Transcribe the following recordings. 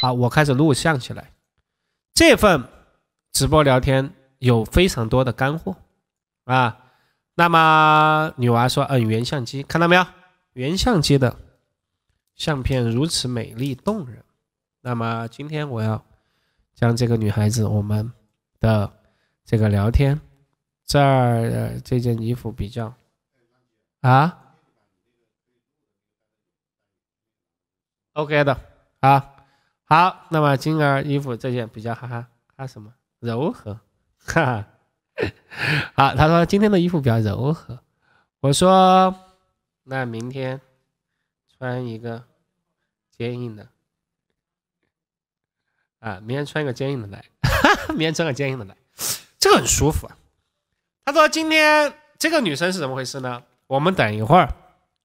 好，我开始录像起来。这份直播聊天有非常多的干货啊。那么女娃说：“嗯，原相机，看到没有？原相机的相片如此美丽动人。”那么今天我要将这个女孩子我们的这个聊天这儿这件衣服比较啊，OK 的啊。好，那么今儿衣服这件比较哈哈哈什么柔和，哈哈。好，他说今天的衣服比较柔和，我说那明天穿一个坚硬的。啊，明天穿一个坚硬的来，明天穿个坚硬的来，这个很舒服啊。他说今天这个女生是怎么回事呢？我们等一会儿，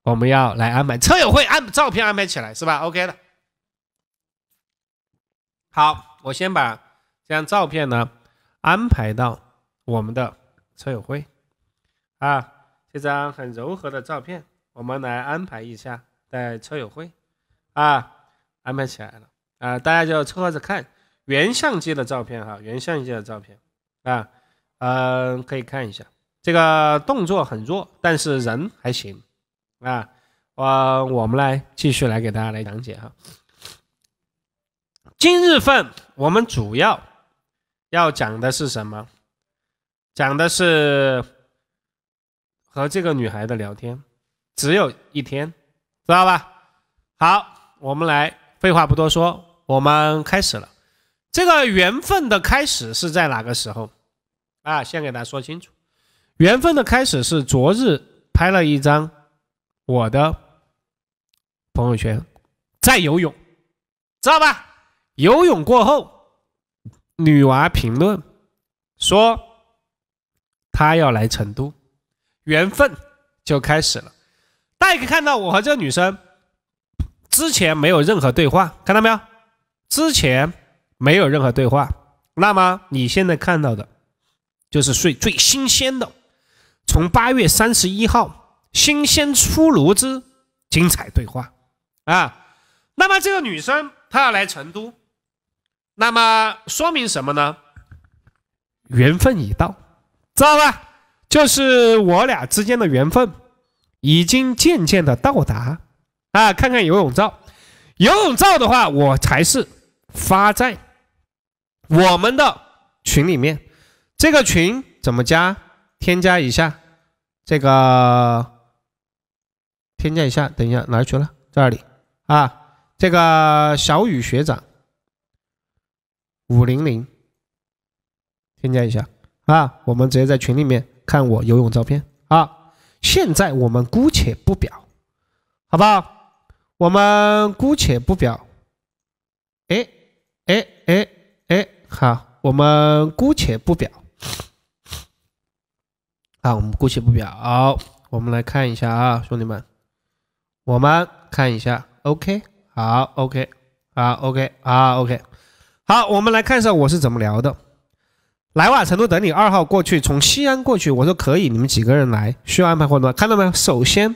我们要来安排车友会，安照片安排起来是吧？OK 的。好，我先把这张照片呢安排到我们的车友会啊。这张很柔和的照片，我们来安排一下在车友会啊，安排起来了啊。大家就凑合着看原相机的照片哈，原相机的照片啊，嗯，可以看一下。这个动作很弱，但是人还行啊。呃，我们来继续来给大家来讲解哈。今日份我们主要要讲的是什么？讲的是和这个女孩的聊天，只有一天，知道吧？好，我们来，废话不多说，我们开始了。这个缘分的开始是在哪个时候？啊，先给大家说清楚，缘分的开始是昨日拍了一张我的朋友圈，在游泳，知道吧？游泳过后，女娃评论说：“她要来成都，缘分就开始了。”大家可以看到，我和这个女生之前没有任何对话，看到没有？之前没有任何对话。那么你现在看到的，就是最最新鲜的，从八月三十一号新鲜出炉之精彩对话啊。那么这个女生她要来成都。那么说明什么呢？缘分已到，知道吧？就是我俩之间的缘分已经渐渐的到达。啊，看看游泳照，游泳照的话，我才是发在我们的群里面。这个群怎么加？添加一下，这个添加一下。等一下，哪去了？这里啊，这个小雨学长。五零零，添加一下啊！我们直接在群里面看我游泳照片啊！现在我们姑且不表，好不好？我们姑且不表，哎哎哎哎，好，我们姑且不表，啊！我们姑且不表，我们来看一下啊，兄弟们，我们看一下，OK，好，OK，好，OK，好，OK。好，我们来看一下我是怎么聊的。来吧，成都等你，二号过去，从西安过去，我说可以，你们几个人来，需要安排活动，看到没有？首先，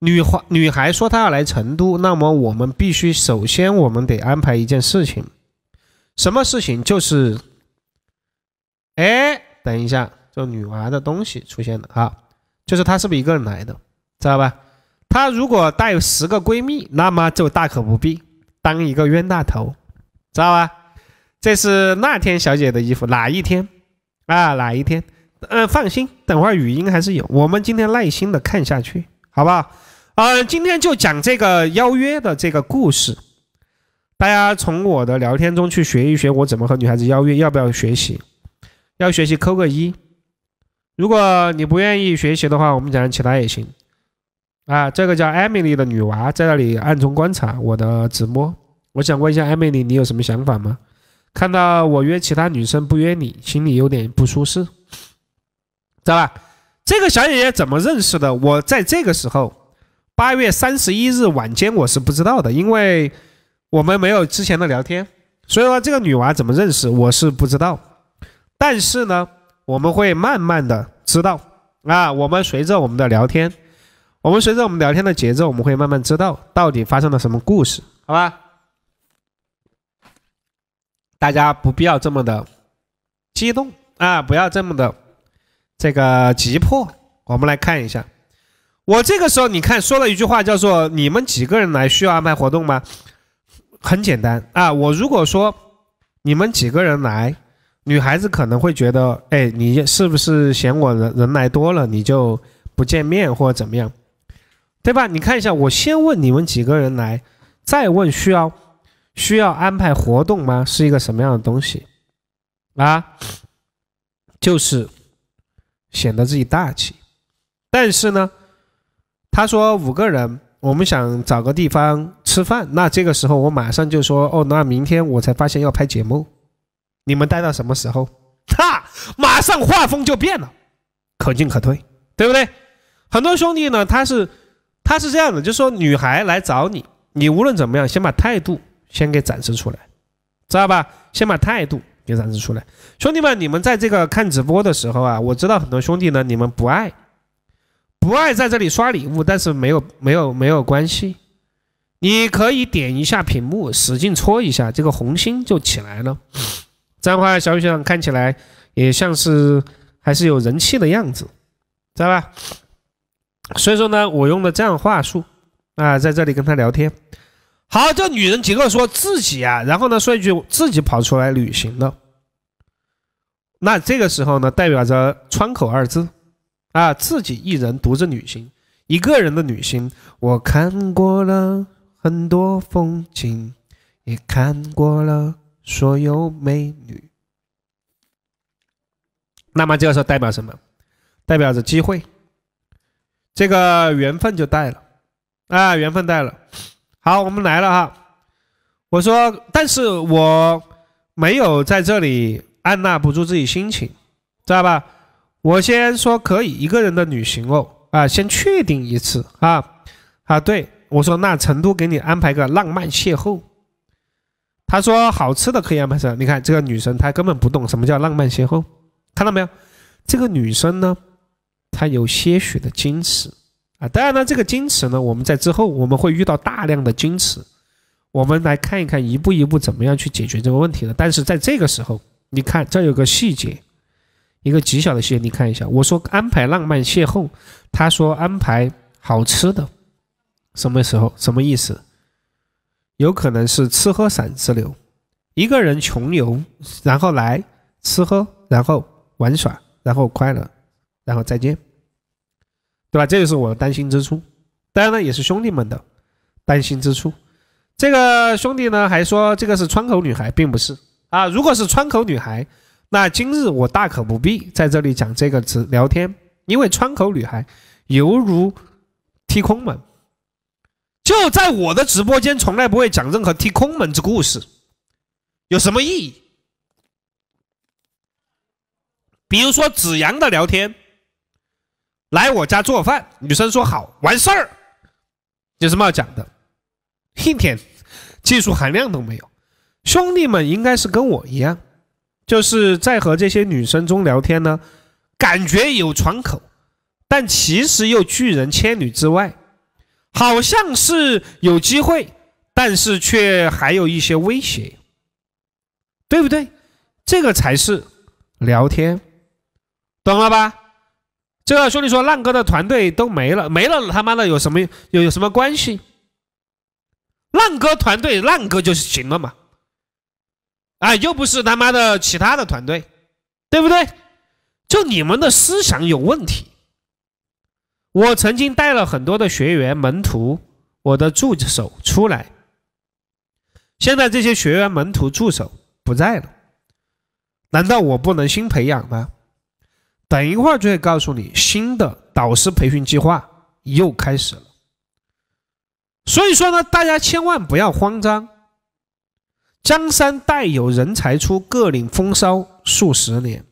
女孩女孩说她要来成都，那么我们必须首先我们得安排一件事情，什么事情？就是，哎，等一下，这女娃的东西出现了啊，就是她是不是一个人来的？知道吧？她如果带十个闺蜜，那么就大可不必当一个冤大头。知道吧？这是那天小姐的衣服，哪一天？啊，哪一天？嗯，放心，等会儿语音还是有。我们今天耐心的看下去，好不好？呃，今天就讲这个邀约的这个故事，大家从我的聊天中去学一学我怎么和女孩子邀约，要不要学习？要学习扣个一。如果你不愿意学习的话，我们讲其他也行。啊，这个叫 Emily 的女娃在那里暗中观察我的直播。我想问一下艾米丽，你有什么想法吗？看到我约其他女生不约你，心里有点不舒适，知道吧？这个小姐姐怎么认识的？我在这个时候，八月三十一日晚间我是不知道的，因为我们没有之前的聊天，所以说这个女娃怎么认识我是不知道。但是呢，我们会慢慢的知道啊，我们随着我们的聊天，我们随着我们聊天的节奏，我们会慢慢知道到底发生了什么故事，好吧？大家不必要这么的激动啊，不要这么的这个急迫。我们来看一下，我这个时候你看说了一句话，叫做“你们几个人来需要安排活动吗？”很简单啊，我如果说你们几个人来，女孩子可能会觉得，哎，你是不是嫌我人人来多了，你就不见面或者怎么样，对吧？你看一下，我先问你们几个人来，再问需要。需要安排活动吗？是一个什么样的东西啊？就是显得自己大气。但是呢，他说五个人，我们想找个地方吃饭。那这个时候我马上就说：“哦，那明天我才发现要拍节目，你们待到什么时候？”哈，马上画风就变了，可进可退，对不对？很多兄弟呢，他是他是这样的，就说女孩来找你，你无论怎么样，先把态度。先给展示出来，知道吧？先把态度给展示出来，兄弟们，你们在这个看直播的时候啊，我知道很多兄弟呢，你们不爱不爱在这里刷礼物，但是没有没有没有关系，你可以点一下屏幕，使劲戳一下这个红心就起来了，这样的话，小雨学长看起来也像是还是有人气的样子，知道吧？所以说呢，我用的这样话术啊，在这里跟他聊天。好，这女人杰克说自己啊，然后呢说一句自己跑出来旅行了。那这个时候呢，代表着“窗口”二字啊，自己一人独自旅行，一个人的旅行。我看过了很多风景，也看过了所有美女。那么这个时候代表什么？代表着机会，这个缘分就带了啊，缘分带了。好，我们来了哈。我说，但是我没有在这里按捺不住自己心情，知道吧？我先说可以一个人的旅行哦，啊，先确定一次啊啊！对我说，那成都给你安排个浪漫邂逅。他说好吃的可以安排上。你看这个女生，她根本不懂什么叫浪漫邂逅，看到没有？这个女生呢，她有些许的矜持。啊，当然了，这个矜持呢，我们在之后我们会遇到大量的矜持，我们来看一看，一步一步怎么样去解决这个问题的。但是在这个时候，你看这有个细节，一个极小的细节，你看一下。我说安排浪漫邂逅，他说安排好吃的，什么时候？什么意思？有可能是吃喝散之流，一个人穷游，然后来吃喝，然后玩耍，然后快乐，然后再见。对吧？这也是我的担心之处，当然呢，也是兄弟们的担心之处。这个兄弟呢，还说这个是川口女孩，并不是啊。如果是川口女孩，那今日我大可不必在这里讲这个直聊天，因为川口女孩犹如踢空门，就在我的直播间，从来不会讲任何踢空门之故事，有什么意义？比如说子阳的聊天。来我家做饭，女生说好完事儿，有什么要讲的？一点技术含量都没有，兄弟们应该是跟我一样，就是在和这些女生中聊天呢，感觉有窗口，但其实又拒人千里之外，好像是有机会，但是却还有一些威胁，对不对？这个才是聊天，懂了吧？这个兄弟说：“浪哥的团队都没了，没了他妈的有什么有有什么关系？浪哥团队，浪哥就行了嘛！哎，又不是他妈的其他的团队，对不对？就你们的思想有问题。我曾经带了很多的学员、门徒、我的助手出来，现在这些学员、门徒、助手不在了，难道我不能新培养吗？”等一会儿就会告诉你，新的导师培训计划又开始了。所以说呢，大家千万不要慌张。江山代有人才出，各领风骚数十年。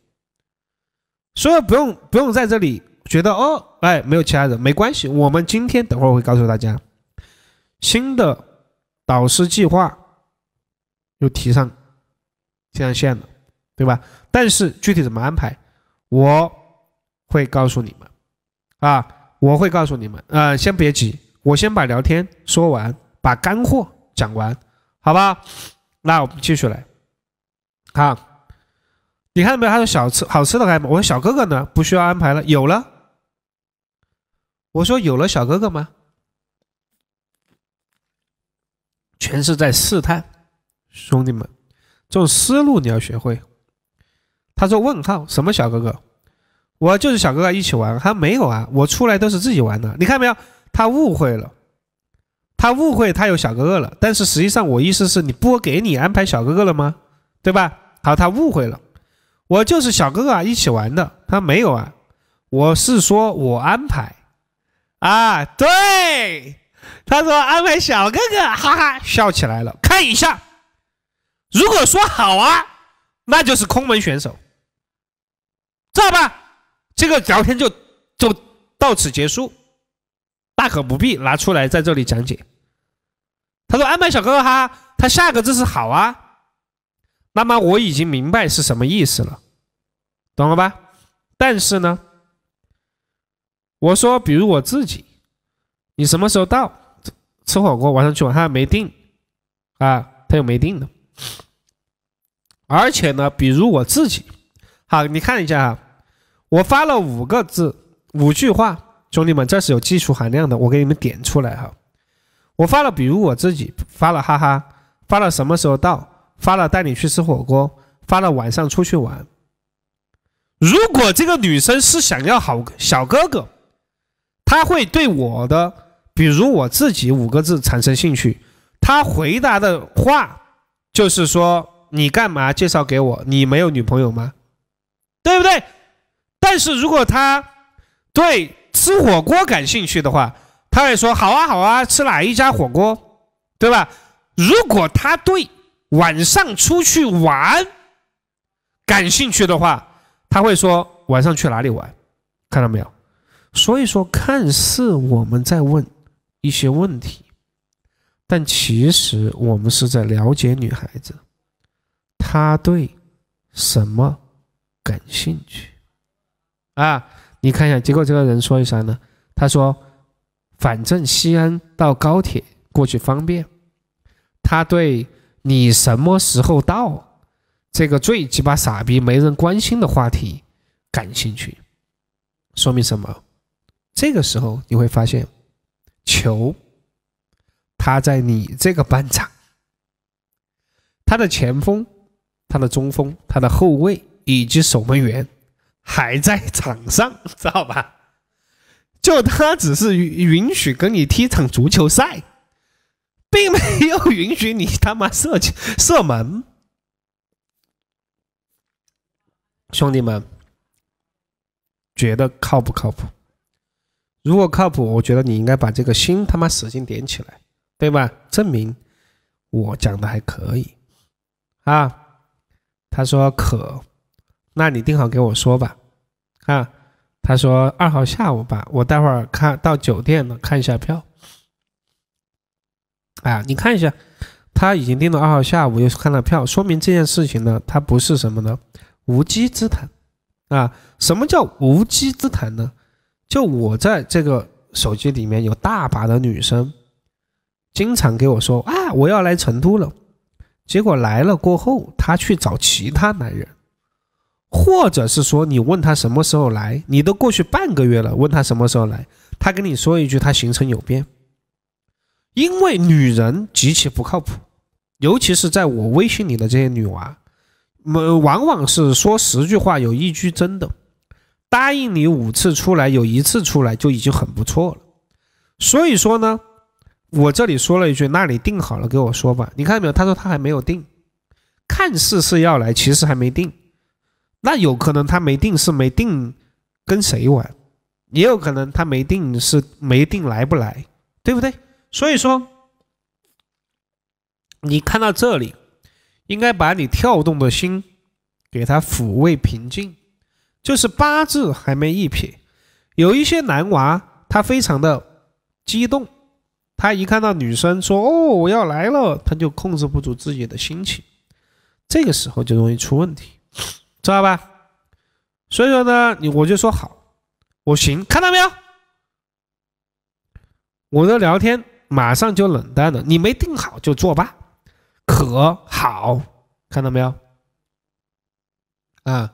所以不用不用在这里觉得哦，哎，没有其他人，没关系。我们今天等会儿会告诉大家，新的导师计划又提上提上线了，对吧？但是具体怎么安排？我会告诉你们，啊，我会告诉你们，啊，先别急，我先把聊天说完，把干货讲完，好吧？那我们继续来，啊，你看到没有？还有小吃好吃的还有我说小哥哥呢不需要安排了，有了，我说有了小哥哥吗？全是在试探，兄弟们，这种思路你要学会。他说问号什么小哥哥，我就是小哥哥一起玩。他没有啊，我出来都是自己玩的。你看没有？他误会了，他误会他有小哥哥了。但是实际上我意思是你不给你安排小哥哥了吗？对吧？好，他误会了，我就是小哥哥啊一起玩的。他没有啊，我是说我安排啊。对，他说安排小哥哥，哈哈笑起来了。看一下，如果说好啊，那就是空门选手。知道吧？这个聊天就就到此结束，大可不必拿出来在这里讲解。他说：“安排小哥哥哈，他下个字是好啊。”那么我已经明白是什么意思了，懂了吧？但是呢，我说，比如我自己，你什么时候到吃火锅？晚上去晚还没定啊？他又没定的。而且呢，比如我自己，好，你看一下啊。我发了五个字，五句话，兄弟们，这是有技术含量的，我给你们点出来哈。我发了，比如我自己发了，哈哈，发了什么时候到？发了带你去吃火锅，发了晚上出去玩。如果这个女生是想要好小哥哥，她会对我的，比如我自己五个字产生兴趣。她回答的话就是说：“你干嘛介绍给我？你没有女朋友吗？对不对？”但是如果他对吃火锅感兴趣的话，他会说“好啊，好啊，吃哪一家火锅，对吧？”如果他对晚上出去玩感兴趣的话，他会说“晚上去哪里玩？”看到没有？所以说，看似我们在问一些问题，但其实我们是在了解女孩子，她对什么感兴趣。啊，你看一下，结果这个人说一啥呢？他说：“反正西安到高铁过去方便。”他对你什么时候到这个最鸡巴傻逼没人关心的话题感兴趣，说明什么？这个时候你会发现，球他在你这个半场，他的前锋、他的中锋、他的后卫以及守门员。还在场上，知道吧？就他只是允允许跟你踢场足球赛，并没有允许你他妈射球射门。兄弟们，觉得靠不靠谱？如果靠谱，我觉得你应该把这个心他妈使劲点起来，对吧？证明我讲的还可以啊。他说可。那你定好给我说吧，啊，他说二号下午吧，我待会儿看到酒店了看一下票，啊，你看一下，他已经定了二号下午，又看了票，说明这件事情呢，他不是什么呢无稽之谈，啊，什么叫无稽之谈呢？就我在这个手机里面有大把的女生，经常给我说啊，我要来成都了，结果来了过后，她去找其他男人。或者是说你问他什么时候来，你都过去半个月了，问他什么时候来，他跟你说一句他行程有变，因为女人极其不靠谱，尤其是在我微信里的这些女娃，们往往是说十句话有一句真的，答应你五次出来有一次出来就已经很不错了。所以说呢，我这里说了一句，那你定好了给我说吧，你看到没有？他说他还没有定，看似是要来，其实还没定。那有可能他没定是没定跟谁玩，也有可能他没定是没定来不来，对不对？所以说，你看到这里，应该把你跳动的心给他抚慰平静，就是八字还没一撇。有一些男娃他非常的激动，他一看到女生说“哦，我要来了”，他就控制不住自己的心情，这个时候就容易出问题。知道吧？所以说呢，你我就说好，我行，看到没有？我的聊天马上就冷淡了。你没定好就作罢，可好？看到没有？啊，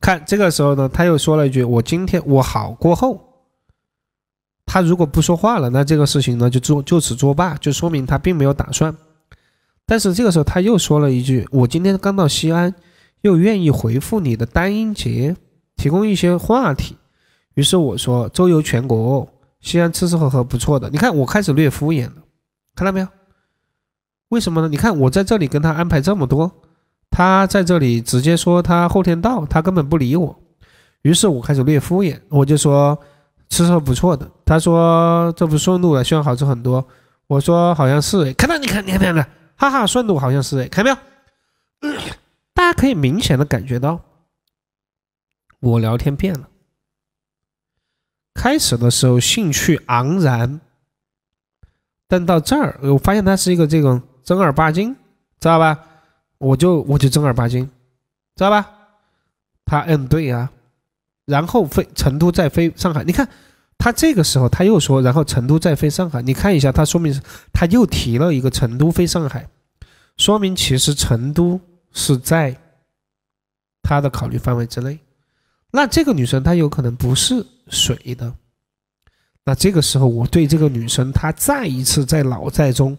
看这个时候呢，他又说了一句：“我今天我好过后，他如果不说话了，那这个事情呢就作就此作罢，就说明他并没有打算。但是这个时候他又说了一句：‘我今天刚到西安。’又愿意回复你的单音节，提供一些话题。于是我说：“周游全国，西安吃吃喝喝不错的。”你看，我开始略敷衍了，看到没有？为什么呢？你看我在这里跟他安排这么多，他在这里直接说他后天到，他根本不理我。于是我开始略敷衍，我就说：“吃吃喝喝不错的。”他说：“这不顺路了，希望好吃很多。”我说：“好像是诶，看到你看你看看哈哈，顺路好像是诶，看到没有？”大家可以明显的感觉到，我聊天变了。开始的时候兴趣盎然，但到这儿我发现他是一个这种正儿八经，知道吧？我就我就正儿八经，知道吧？他嗯对啊，然后飞成都再飞上海，你看他这个时候他又说，然后成都再飞上海，你看一下，他说明他又提了一个成都飞上海，说明其实成都。是在他的考虑范围之内，那这个女生她有可能不是水的，那这个时候我对这个女生她再一次在老寨中，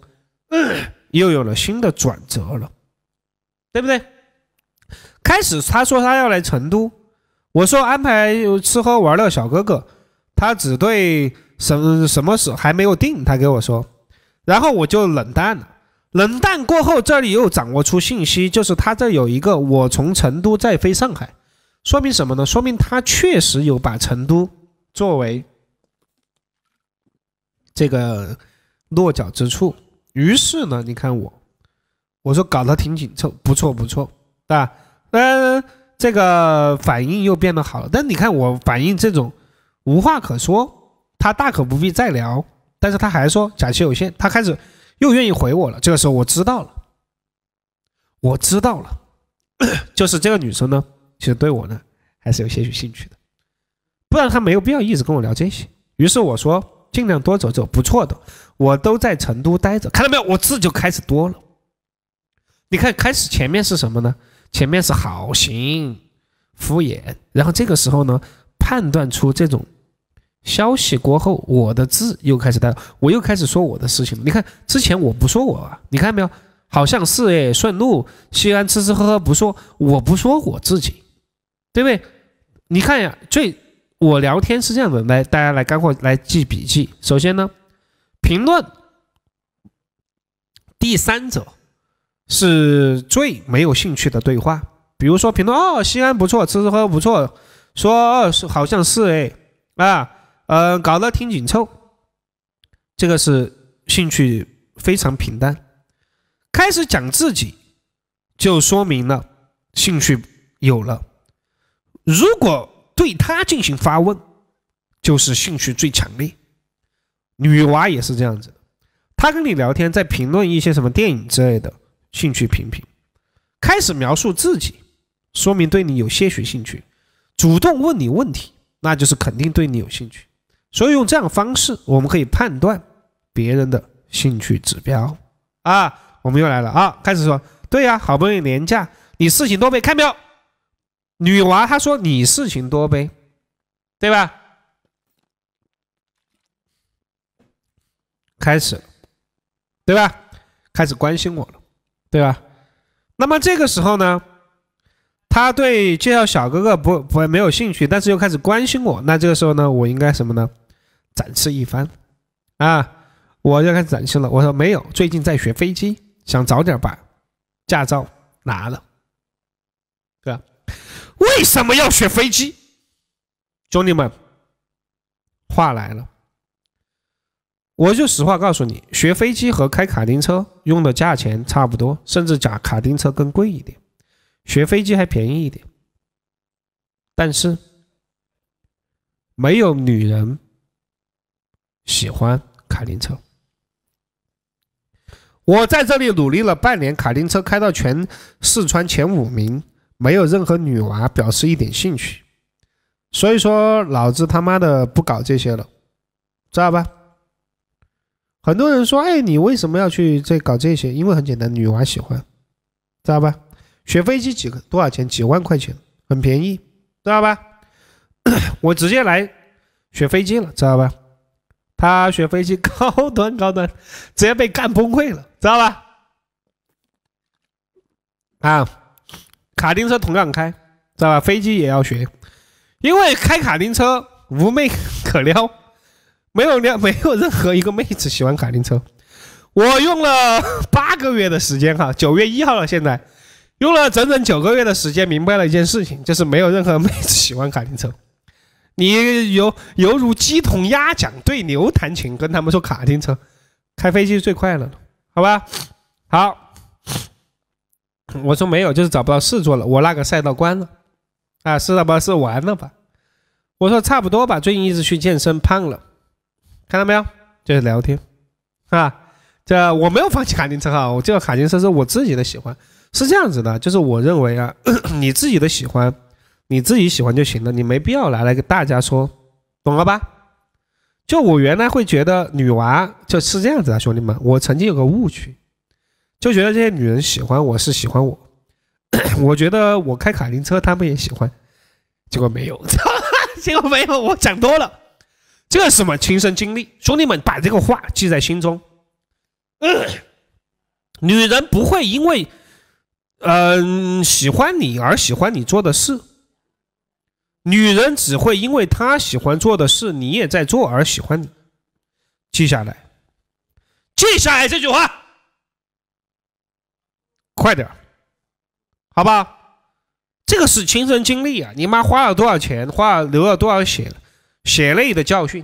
又有了新的转折了，对不对？开始她说她要来成都，我说安排吃喝玩乐小哥哥，她只对什什么时还没有定，她给我说，然后我就冷淡了。冷淡过后，这里又掌握出信息，就是他这有一个我从成都再飞上海，说明什么呢？说明他确实有把成都作为这个落脚之处。于是呢，你看我，我说搞得挺紧凑，不错不错，对吧？嗯，这个反应又变得好了。但你看我反应这种无话可说，他大可不必再聊，但是他还说假期有限，他开始。又愿意回我了，这个时候我知道了，我知道了，就是这个女生呢，其实对我呢还是有些许兴趣的，不然她没有必要一直跟我聊这些。于是我说尽量多走走，不错的，我都在成都待着，看到没有，我字就开始多了。你看开始前面是什么呢？前面是好行敷衍，然后这个时候呢，判断出这种。消息过后，我的字又开始大我又开始说我的事情了。你看，之前我不说我，你看没有？好像是哎，顺路，西安吃吃喝喝不说，我不说我自己，对不对？你看呀，最我聊天是这样的，来，大家来干货，来记笔记。首先呢，评论，第三者是最没有兴趣的对话。比如说评论哦，西安不错，吃吃喝喝不错，说是好像是哎啊。呃，搞得挺紧凑，这个是兴趣非常平淡。开始讲自己，就说明了兴趣有了。如果对他进行发问，就是兴趣最强烈。女娃也是这样子，她跟你聊天，在评论一些什么电影之类的，兴趣平平。开始描述自己，说明对你有些许兴趣。主动问你问题，那就是肯定对你有兴趣。所以用这样的方式，我们可以判断别人的兴趣指标啊。我们又来了啊，开始说，对呀，好不容易年假，你事情多呗，看到没有？女娃她说你事情多呗，对吧？开始，对吧？开始关心我了，对吧？那么这个时候呢？他对介绍小哥哥不不没有兴趣，但是又开始关心我。那这个时候呢，我应该什么呢？展示一番啊！我就开始展示了。我说没有，最近在学飞机，想早点把驾照拿了。哥，为什么要学飞机？兄弟们，话来了，我就实话告诉你，学飞机和开卡丁车用的价钱差不多，甚至假卡丁车更贵一点。学飞机还便宜一点，但是没有女人喜欢卡丁车。我在这里努力了半年，卡丁车开到全四川前五名，没有任何女娃表示一点兴趣。所以说，老子他妈的不搞这些了，知道吧？很多人说：“哎，你为什么要去这搞这些？”因为很简单，女娃喜欢，知道吧？学飞机几个多少钱？几万块钱，很便宜，知道吧？我直接来学飞机了，知道吧？他学飞机高端高端，直接被干崩溃了，知道吧？啊，卡丁车同样开，知道吧？飞机也要学，因为开卡丁车无妹可撩，没有撩，没有任何一个妹子喜欢卡丁车。我用了八个月的时间哈，九月一号了，现在。用了整整九个月的时间，明白了一件事情，就是没有任何妹子喜欢卡丁车。你犹犹如鸡同鸭讲，对牛弹琴，跟他们说卡丁车，开飞机是最快的了，好吧？好，我说没有，就是找不到事做了。我那个赛道关了，啊，是了吧？是完了吧？我说差不多吧。最近一直去健身，胖了，看到没有？就是聊天，啊，这我没有放弃卡丁车哈，我这个卡丁车是我自己的喜欢。是这样子的，就是我认为啊，你自己的喜欢，你自己喜欢就行了，你没必要拿来跟大家说，懂了吧？就我原来会觉得女娃就是这样子啊，兄弟们，我曾经有个误区，就觉得这些女人喜欢我是喜欢我，我觉得我开卡丁车她们也喜欢，结果没有，结果没有，我讲多了，这是什么亲身经历？兄弟们把这个话记在心中，女人不会因为。嗯，喜欢你而喜欢你做的事，女人只会因为她喜欢做的事你也在做而喜欢你。记下来，记下来这句话，快点儿，好吧，这个是亲身经历啊，你妈花了多少钱，花了流了多少血，血泪的教训，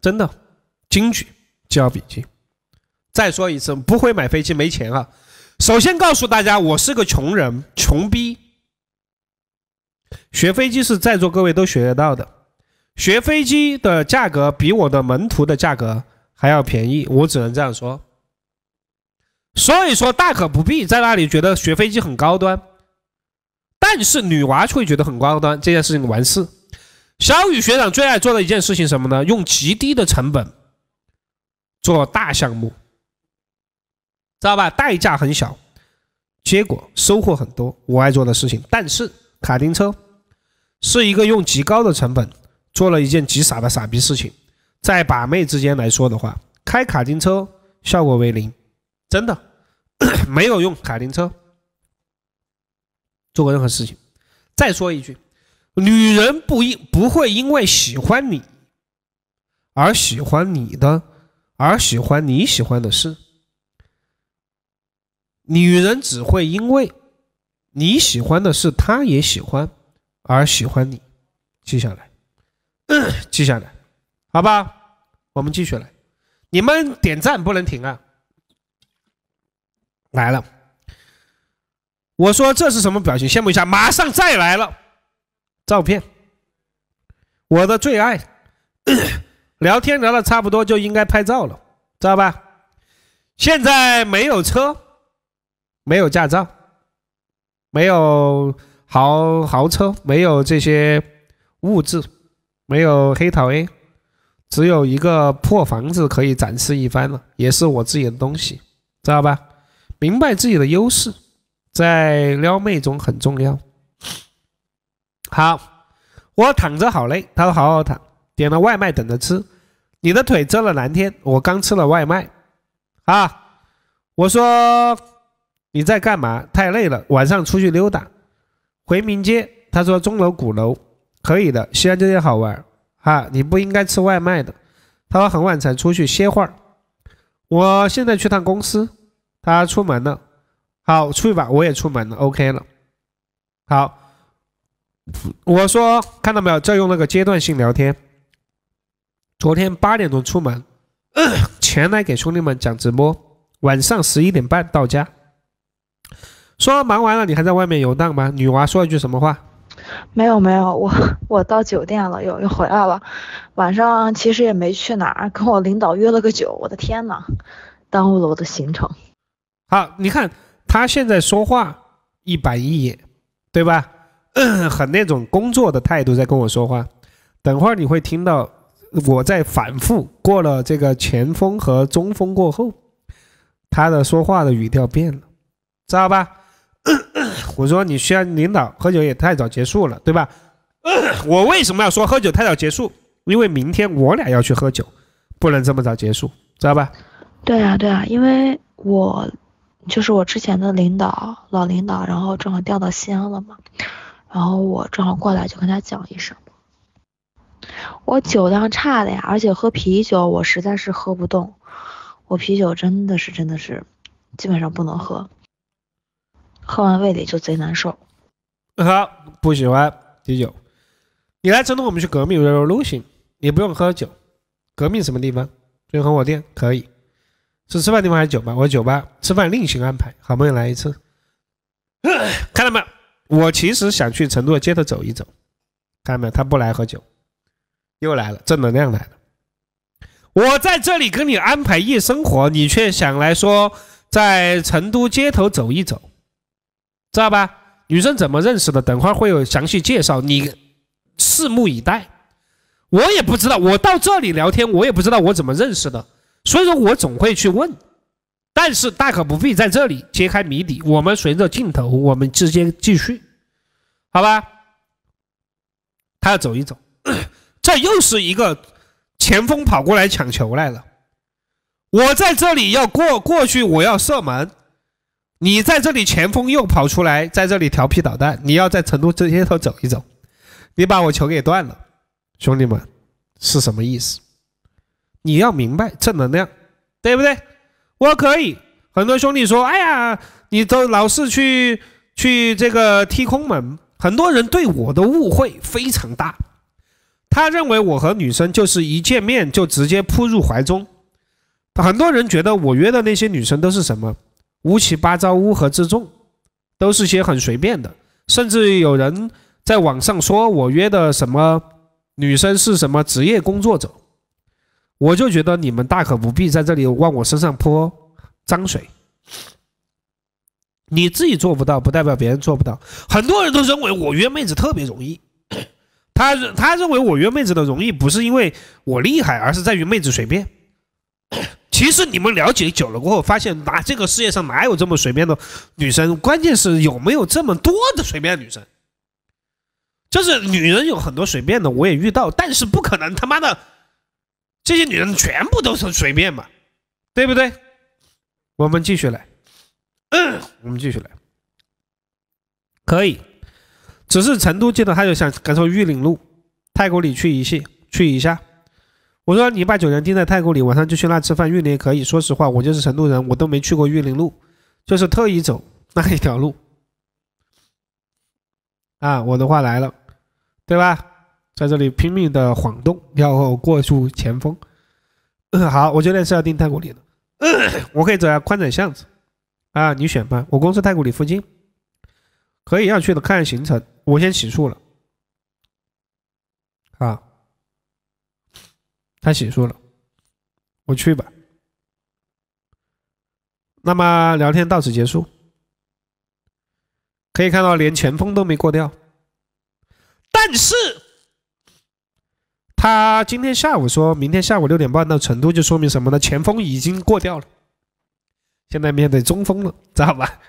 真的，金句，记好笔记。再说一次，不会买飞机，没钱啊！首先告诉大家，我是个穷人，穷逼。学飞机是在座各位都学得到的，学飞机的价格比我的门徒的价格还要便宜，我只能这样说。所以说，大可不必在那里觉得学飞机很高端，但是女娃却觉得很高端。这件事情完事。小雨学长最爱做的一件事情什么呢？用极低的成本做大项目。知道吧？代价很小，结果收获很多。我爱做的事情。但是卡丁车是一个用极高的成本做了一件极傻的傻逼事情。在把妹之间来说的话，开卡丁车效果为零，真的没有用。卡丁车做过任何事情。再说一句，女人不因不会因为喜欢你而喜欢你的，而喜欢你喜欢的事。女人只会因为你喜欢的事她也喜欢而喜欢你，记下来，记 下来，好吧，我们继续来，你们点赞不能停啊！来了，我说这是什么表情？羡慕一下，马上再来了，照片，我的最爱。聊天聊的差不多就应该拍照了，知道吧？现在没有车。没有驾照，没有豪豪车，没有这些物质，没有黑桃 A，只有一个破房子可以展示一番了，也是我自己的东西，知道吧？明白自己的优势在撩妹中很重要。好，我躺着好累，他说好好躺，点了外卖等着吃。你的腿遮了蓝天，我刚吃了外卖啊，我说。你在干嘛？太累了，晚上出去溜达，回民街。他说钟楼、鼓楼可以的，西安这些好玩啊。你不应该吃外卖的。他说很晚才出去歇会儿。我现在去趟公司。他出门了。好，出去吧，我也出门了。OK 了。好，我说看到没有？这用那个阶段性聊天。昨天八点钟出门，前来给兄弟们讲直播。晚上十一点半到家。说忙完了，你还在外面游荡吗？女娃说了一句什么话？没有没有，我我到酒店了，又又回来了。晚上其实也没去哪，跟我领导约了个酒。我的天哪，耽误了我的行程。好，你看他现在说话一板一眼，对吧？很那种工作的态度在跟我说话。等会儿你会听到我在反复过了这个前锋和中锋过后，他的说话的语调变了，知道吧？我说你需要领导喝酒也太早结束了，对吧？我为什么要说喝酒太早结束？因为明天我俩要去喝酒，不能这么早结束，知道吧？对啊，对啊，因为我就是我之前的领导，老领导，然后正好调到西安了嘛，然后我正好过来就跟他讲一声，我酒量差的呀，而且喝啤酒我实在是喝不动，我啤酒真的是真的是基本上不能喝。喝完胃里就贼难受。好，不喜欢啤酒。你来成都，我们去革命。i 罗星，你不用喝酒。革命什么地方？最好我店可以。是吃饭地方还是酒吧？我酒吧吃饭另行安排。好朋友来一次。看到没？有？我其实想去成都的街头走一走。看到没？有？他不来喝酒，又来了正能量来了。我在这里跟你安排夜生活，你却想来说在成都街头走一走。知道吧？女生怎么认识的？等会儿会有详细介绍，你拭目以待。我也不知道，我到这里聊天，我也不知道我怎么认识的，所以说我总会去问。但是大可不必在这里揭开谜底。我们随着镜头，我们直接继续，好吧？他要走一走，这又是一个前锋跑过来抢球来了。我在这里要过过去，我要射门。你在这里前锋又跑出来，在这里调皮捣蛋。你要在成都这街头走一走，你把我球给断了，兄弟们，是什么意思？你要明白正能量，对不对？我可以很多兄弟说：“哎呀，你都老是去去这个踢空门。”很多人对我的误会非常大，他认为我和女生就是一见面就直接扑入怀中。很多人觉得我约的那些女生都是什么？乌七八糟、乌合之众，都是些很随便的。甚至有人在网上说我约的什么女生是什么职业工作者，我就觉得你们大可不必在这里往我身上泼脏水。你自己做不到，不代表别人做不到。很多人都认为我约妹子特别容易，他他认为我约妹子的容易不是因为我厉害，而是在于妹子随便。其实你们了解久了过后，发现哪这个世界上哪有这么随便的女生？关键是有没有这么多的随便女生？就是女人有很多随便的，我也遇到，但是不可能他妈的这些女人全部都是随便嘛，对不对？我们继续来，嗯，我们继续来，可以。只是成都见到他就想感受玉林路、太古里去一下，去一下。我说你把酒店定在太古里，晚上就去那吃饭。玉林也可以说实话，我就是成都人，我都没去过玉林路，就是特意走那一条路。啊，我的话来了，对吧？在这里拼命的晃动，要过住前锋。好，我酒店是要定太古里的，我可以走下宽窄巷子。啊，你选吧。我公司太古里附近，可以要去的看行程。我先洗漱了。啊。他洗漱了，我去吧。那么聊天到此结束。可以看到，连前锋都没过掉。但是，他今天下午说明天下午六点半到成都，就说明什么呢？前锋已经过掉了，现在面对中锋了，知道吧？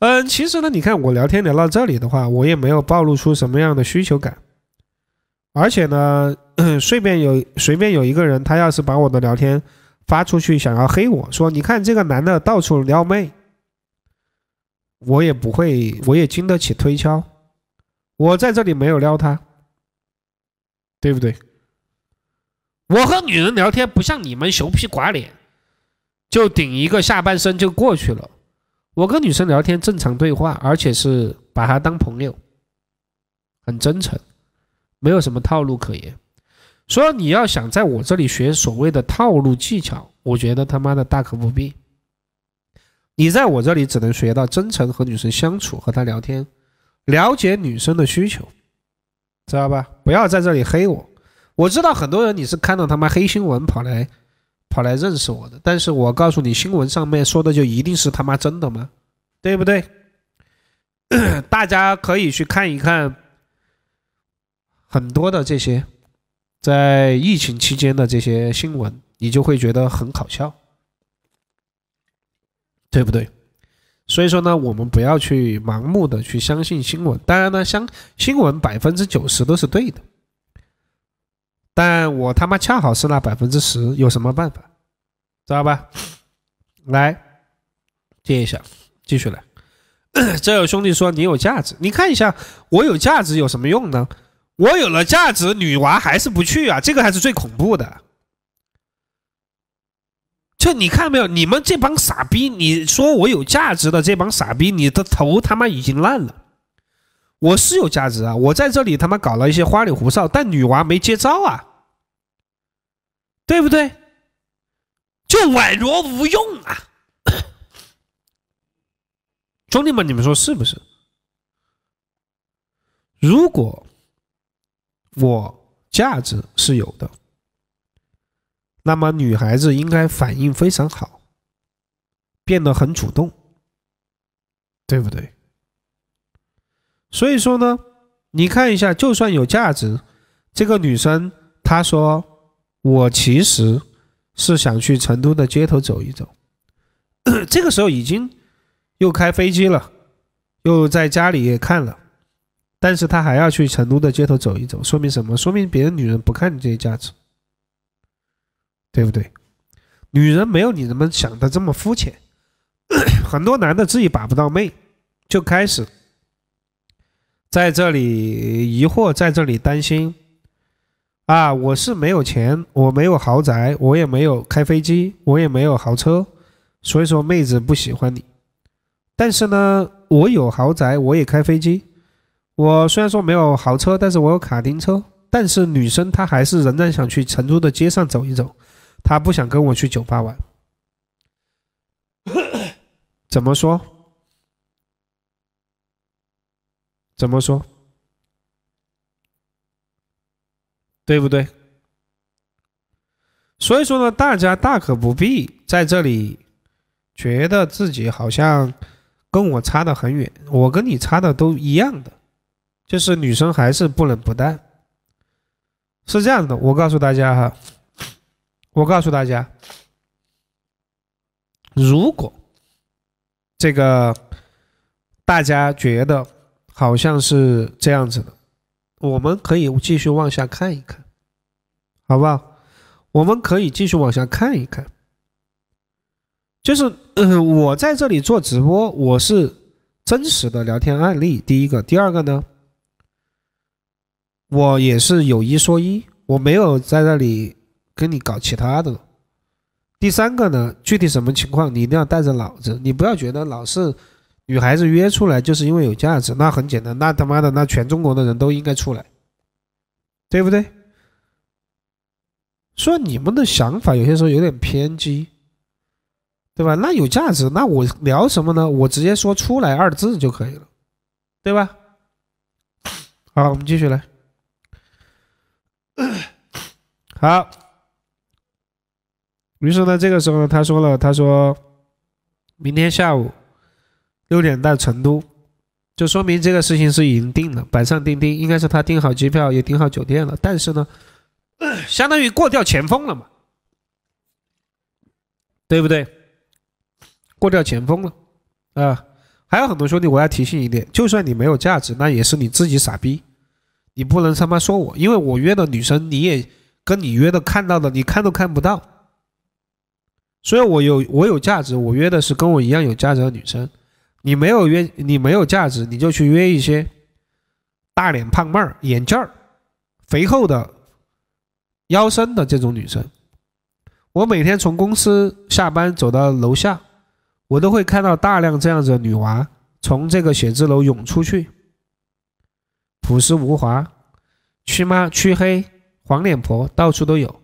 嗯，其实呢，你看我聊天聊到这里的话，我也没有暴露出什么样的需求感，而且呢。随便有随便有一个人，他要是把我的聊天发出去，想要黑我说：“你看这个男的到处撩妹。”我也不会，我也经得起推敲。我在这里没有撩他，对不对？我和女人聊天不像你们熊皮寡脸，就顶一个下半身就过去了。我跟女生聊天正常对话，而且是把她当朋友，很真诚，没有什么套路可言。说你要想在我这里学所谓的套路技巧，我觉得他妈的大可不必。你在我这里只能学到真诚和女生相处，和她聊天，了解女生的需求，知道吧？不要在这里黑我。我知道很多人你是看到他妈黑新闻跑来，跑来认识我的，但是我告诉你，新闻上面说的就一定是他妈真的吗？对不对？大家可以去看一看，很多的这些。在疫情期间的这些新闻，你就会觉得很搞笑，对不对？所以说呢，我们不要去盲目的去相信新闻。当然呢，相新闻百分之九十都是对的，但我他妈恰好是那百分之十，有什么办法？知道吧？来，接一下，继续来。这有兄弟说你有价值，你看一下我有价值有什么用呢？我有了价值，女娃还是不去啊？这个还是最恐怖的。就你看到没有？你们这帮傻逼，你说我有价值的这帮傻逼，你的头他妈已经烂了。我是有价值啊，我在这里他妈搞了一些花里胡哨，但女娃没接招啊，对不对？就宛若无用啊，兄弟们，你们说是不是？如果。我价值是有的，那么女孩子应该反应非常好，变得很主动，对不对？所以说呢，你看一下，就算有价值，这个女生她说我其实是想去成都的街头走一走，这个时候已经又开飞机了，又在家里看了。但是他还要去成都的街头走一走，说明什么？说明别的女人不看你这些价值，对不对？女人没有你们想的这么肤浅，很多男的自己把不到妹，就开始在这里疑惑，在这里担心啊！我是没有钱，我没有豪宅，我也没有开飞机，我也没有豪车，所以说妹子不喜欢你。但是呢，我有豪宅，我也开飞机。我虽然说没有豪车，但是我有卡丁车。但是女生她还是仍然想去成都的街上走一走，她不想跟我去酒吧玩。怎么说？怎么说？对不对？所以说呢，大家大可不必在这里觉得自己好像跟我差得很远，我跟你差的都一样的。就是女生还是不冷不淡，是这样的。我告诉大家哈，我告诉大家，如果这个大家觉得好像是这样子的，我们可以继续往下看一看，好不好？我们可以继续往下看一看。就是我在这里做直播，我是真实的聊天案例。第一个，第二个呢？我也是有一说一，我没有在那里跟你搞其他的。第三个呢，具体什么情况，你一定要带着脑子，你不要觉得老是女孩子约出来就是因为有价值。那很简单，那他妈的，那全中国的人都应该出来，对不对？说你们的想法有些时候有点偏激，对吧？那有价值，那我聊什么呢？我直接说出来二字就可以了，对吧？好，我们继续来。好，于是呢，这个时候呢，他说了，他说，明天下午六点到成都，就说明这个事情是已经定了，板上钉钉，应该是他订好机票，也订好酒店了。但是呢，相当于过掉前锋了嘛，对不对？过掉前锋了，啊，还有很多兄弟，我要提醒一点，就算你没有价值，那也是你自己傻逼。你不能他妈说我，因为我约的女生，你也跟你约的看到的，你看都看不到。所以我有我有价值，我约的是跟我一样有价值的女生。你没有约，你没有价值，你就去约一些大脸胖妹儿、眼镜儿、肥厚的、腰身的这种女生。我每天从公司下班走到楼下，我都会看到大量这样子的女娃从这个写字楼涌出去。朴实无华，黢妈、黢黑、黄脸婆到处都有，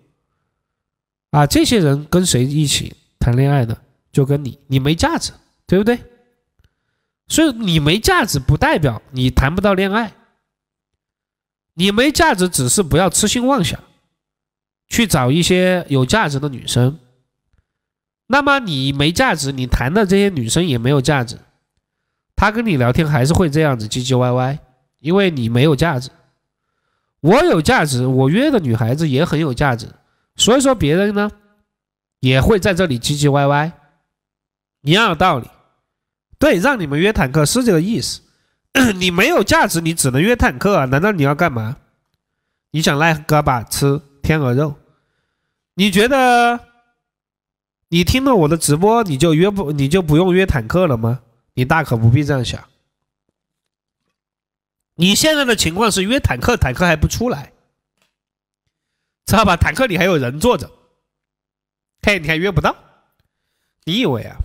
啊，这些人跟谁一起谈恋爱呢？就跟你，你没价值，对不对？所以你没价值不代表你谈不到恋爱，你没价值只是不要痴心妄想，去找一些有价值的女生。那么你没价值，你谈的这些女生也没有价值，她跟你聊天还是会这样子唧唧歪歪。因为你没有价值，我有价值，我约的女孩子也很有价值，所以说别人呢也会在这里唧唧歪歪，一样有道理。对，让你们约坦克是这个意思。你没有价值，你只能约坦克，啊？难道你要干嘛？你想赖胳膊吃天鹅肉？你觉得你听了我的直播，你就约不，你就不用约坦克了吗？你大可不必这样想。你现在的情况是约坦克，坦克还不出来，知道吧？坦克里还有人坐着，嘿，你还约不到。你以为啊？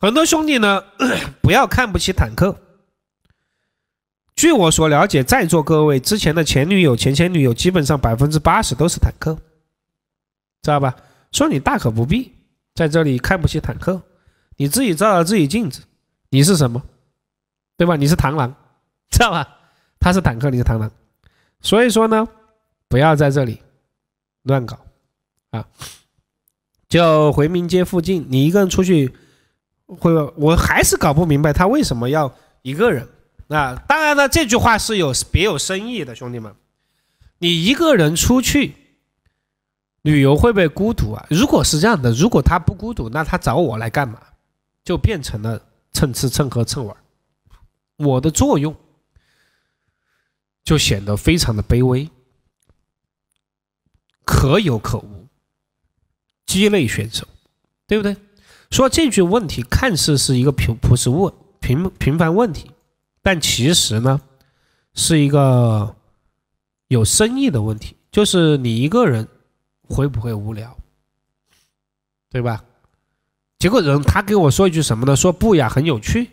很多兄弟呢，不要看不起坦克。据我所了解，在座各位之前的前女友、前前女友，基本上百分之八十都是坦克，知道吧？说你大可不必在这里看不起坦克，你自己照照自己镜子，你是什么？对吧？你是螳螂。知道吧？他是坦克，你是螳螂，所以说呢，不要在这里乱搞啊！就回民街附近，你一个人出去会，我还是搞不明白他为什么要一个人啊！当然呢，这句话是有别有深意的，兄弟们，你一个人出去旅游会被孤独啊！如果是这样的，如果他不孤独，那他找我来干嘛？就变成了蹭吃蹭喝蹭玩，我的作用。就显得非常的卑微，可有可无，鸡肋选手，对不对？说这句问题看似是一个平朴实问平平凡问题，但其实呢是一个有深意的问题，就是你一个人会不会无聊，对吧？结果人他给我说一句什么呢？说不雅很有趣，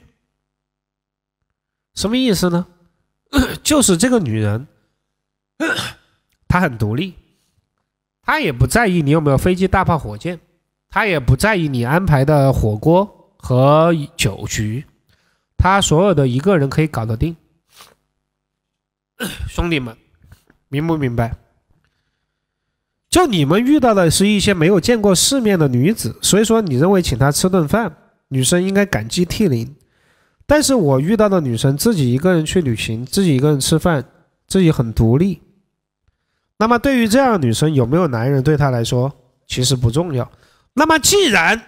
什么意思呢？就是这个女人，她很独立，她也不在意你有没有飞机、大炮、火箭，她也不在意你安排的火锅和酒局，她所有的一个人可以搞得定。兄弟们，明不明白？就你们遇到的是一些没有见过世面的女子，所以说你认为请她吃顿饭，女生应该感激涕零。但是我遇到的女生自己一个人去旅行，自己一个人吃饭，自己很独立。那么对于这样的女生，有没有男人对她来说其实不重要。那么既然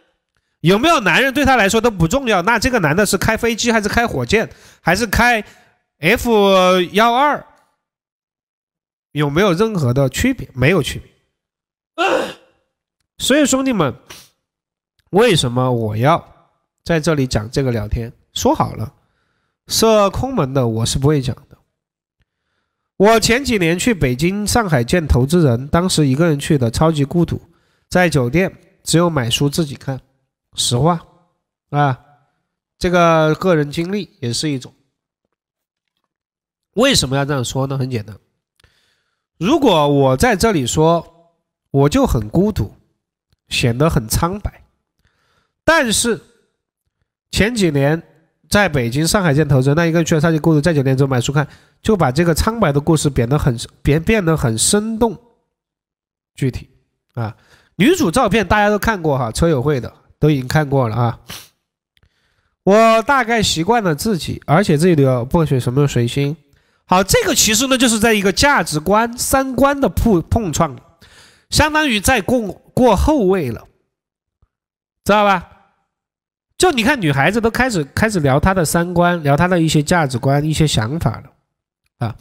有没有男人对她来说都不重要，那这个男的是开飞机还是开火箭，还是开 F 幺二，有没有任何的区别？没有区别。所以兄弟们，为什么我要？在这里讲这个聊天，说好了，设空门的我是不会讲的。我前几年去北京、上海见投资人，当时一个人去的，超级孤独，在酒店只有买书自己看。实话，啊，这个个人经历也是一种。为什么要这样说呢？很简单，如果我在这里说，我就很孤独，显得很苍白，但是。前几年在北京、上海见投资人，那一个人居然上去孤在酒店中买书看，就把这个苍白的故事变得很变变得很生动具体啊。女主照片大家都看过哈，车友会的都已经看过了啊。我大概习惯了自己，而且自己都要剥削什么随心。好，这个其实呢，就是在一个价值观、三观的碰碰撞，相当于在过过后位了，知道吧？就你看，女孩子都开始开始聊她的三观，聊她的一些价值观、一些想法了，啊！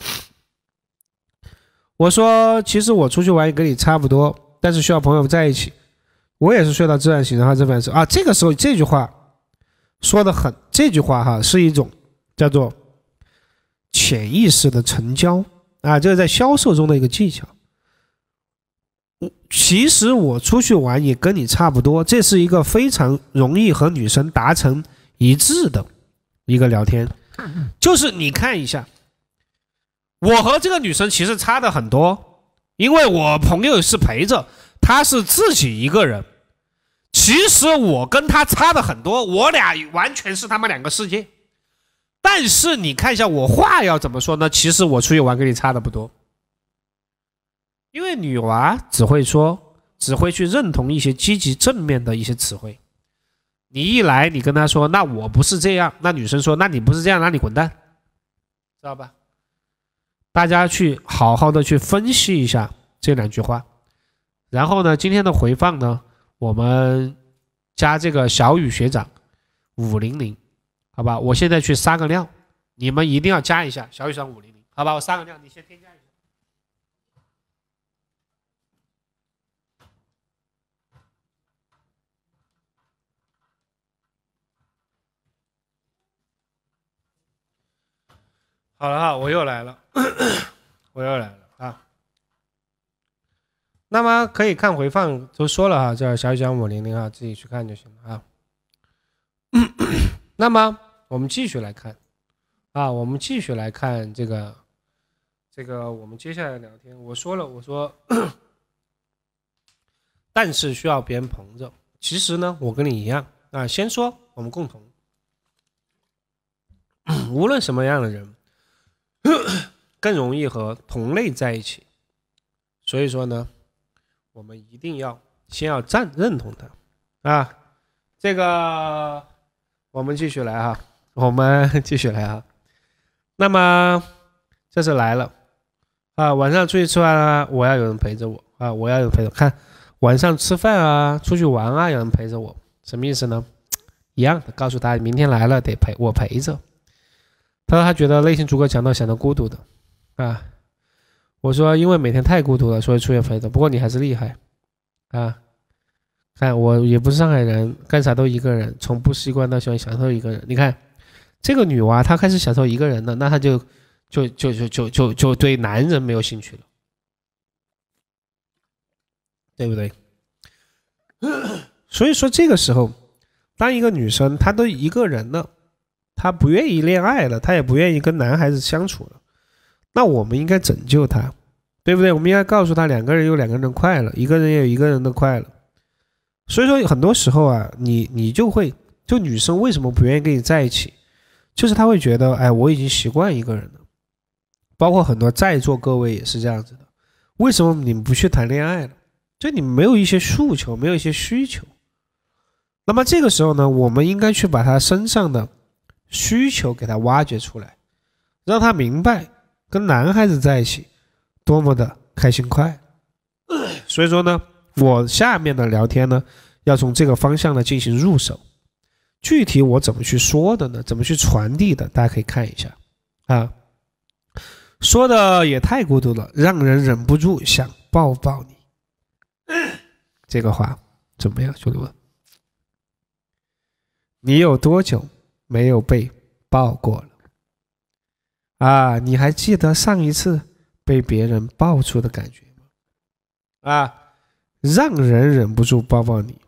我说，其实我出去玩也跟你差不多，但是需要朋友在一起。我也是睡到自然醒，然后这边是啊，这个时候这句话说的很，这句话哈是一种叫做潜意识的成交啊，这是在销售中的一个技巧。其实我出去玩也跟你差不多，这是一个非常容易和女生达成一致的一个聊天。就是你看一下，我和这个女生其实差的很多，因为我朋友是陪着，她是自己一个人。其实我跟她差的很多，我俩完全是他们两个世界。但是你看一下我话要怎么说呢？其实我出去玩跟你差的不多。因为女娃只会说，只会去认同一些积极正面的一些词汇。你一来，你跟她说，那我不是这样，那女生说，那你不是这样，那你滚蛋，知道吧？大家去好好的去分析一下这两句话。然后呢，今天的回放呢，我们加这个小雨学长五零零，好吧？我现在去撒个料，你们一定要加一下小雨学长五零零，好吧？我撒个料，你先添加。好了哈，我又来了，我又来了啊。那么可以看回放，都说了哈，叫小雨讲五零零啊，自己去看就行了啊。那么我们继续来看啊，我们继续来看这个这个我们接下来聊天，我说了，我说，但是需要别人捧着。其实呢，我跟你一样啊。先说，我们共同，无论什么样的人。更容易和同类在一起，所以说呢，我们一定要先要站认同他啊。这个我们继续来哈，我们继续来哈。那么这是来了啊，晚上出去吃饭啊，我要有人陪着我啊，我要有人陪着。看晚上吃饭啊，出去玩啊，有人陪着我，什么意思呢？一样的，告诉大家，明天来了得陪我陪着。他说他觉得内心足够强大，显得孤独的，啊！我说因为每天太孤独了，所以出现肥的。不过你还是厉害，啊！看我也不是上海人，干啥都一个人，从不习惯到喜欢享受一个人。你看这个女娃，她开始享受一个人了，那她就就就就就就就对男人没有兴趣了，对不对？所以说这个时候，当一个女生她都一个人了。她不愿意恋爱了，她也不愿意跟男孩子相处了。那我们应该拯救她，对不对？我们应该告诉她，两个人有两个人的快乐，一个人也有一个人的快乐。所以说，很多时候啊，你你就会，就女生为什么不愿意跟你在一起，就是她会觉得，哎，我已经习惯一个人了。包括很多在座各位也是这样子的。为什么你们不去谈恋爱了？就你们没有一些诉求，没有一些需求。那么这个时候呢，我们应该去把她身上的。需求给他挖掘出来，让他明白跟男孩子在一起多么的开心快。所以说呢，我下面的聊天呢，要从这个方向呢进行入手。具体我怎么去说的呢？怎么去传递的？大家可以看一下啊。说的也太孤独了，让人忍不住想抱抱你。这个话怎么样，兄弟们？你有多久？没有被抱过了啊！你还记得上一次被别人抱住的感觉吗？啊，让人忍不住抱抱你。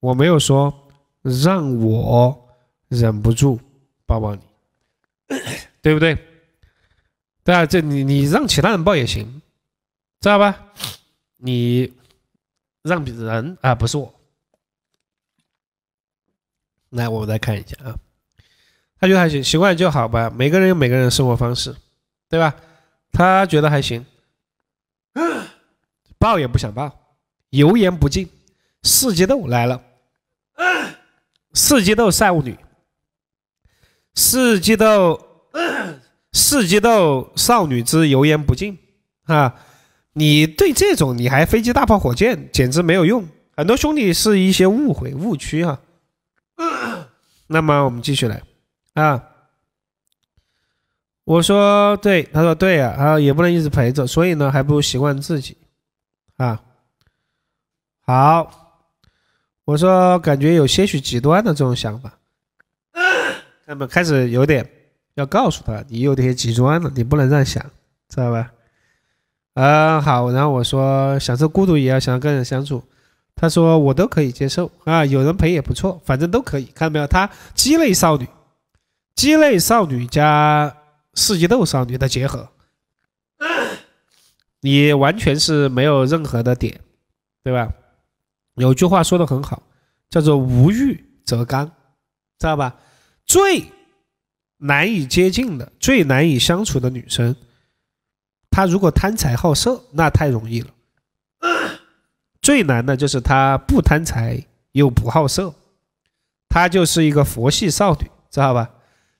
我没有说让我忍不住抱抱你，对不对？对啊，这你你让其他人抱也行，知道吧？你让别人啊，不是我。来，我再看一下啊。他觉得还行，习惯就好吧。每个人有每个人的生活方式，对吧？他觉得还行，抱也不想抱，油盐不进。四季豆来了，四季豆赛物女，四季豆，四季豆少女之油盐不进啊！你对这种你还飞机大炮火箭，简直没有用。很多兄弟是一些误会误区哈。那么我们继续来。啊，我说对，他说对呀，啊也不能一直陪着，所以呢，还不如习惯自己，啊，好，我说感觉有些许极端的这种想法，看么没开始有点要告诉他，你有点极端了，你不能这样想，知道吧？嗯，好，然后我说享受孤独也要享受跟人相处，他说我都可以接受啊，有人陪也不错，反正都可以，看到没有？他鸡肋少女。鸡肋少女加四季豆少女的结合，你完全是没有任何的点，对吧？有句话说的很好，叫做“无欲则刚”，知道吧？最难以接近的、最难以相处的女生，她如果贪财好色，那太容易了。最难的就是她不贪财又不好色，她就是一个佛系少女，知道吧？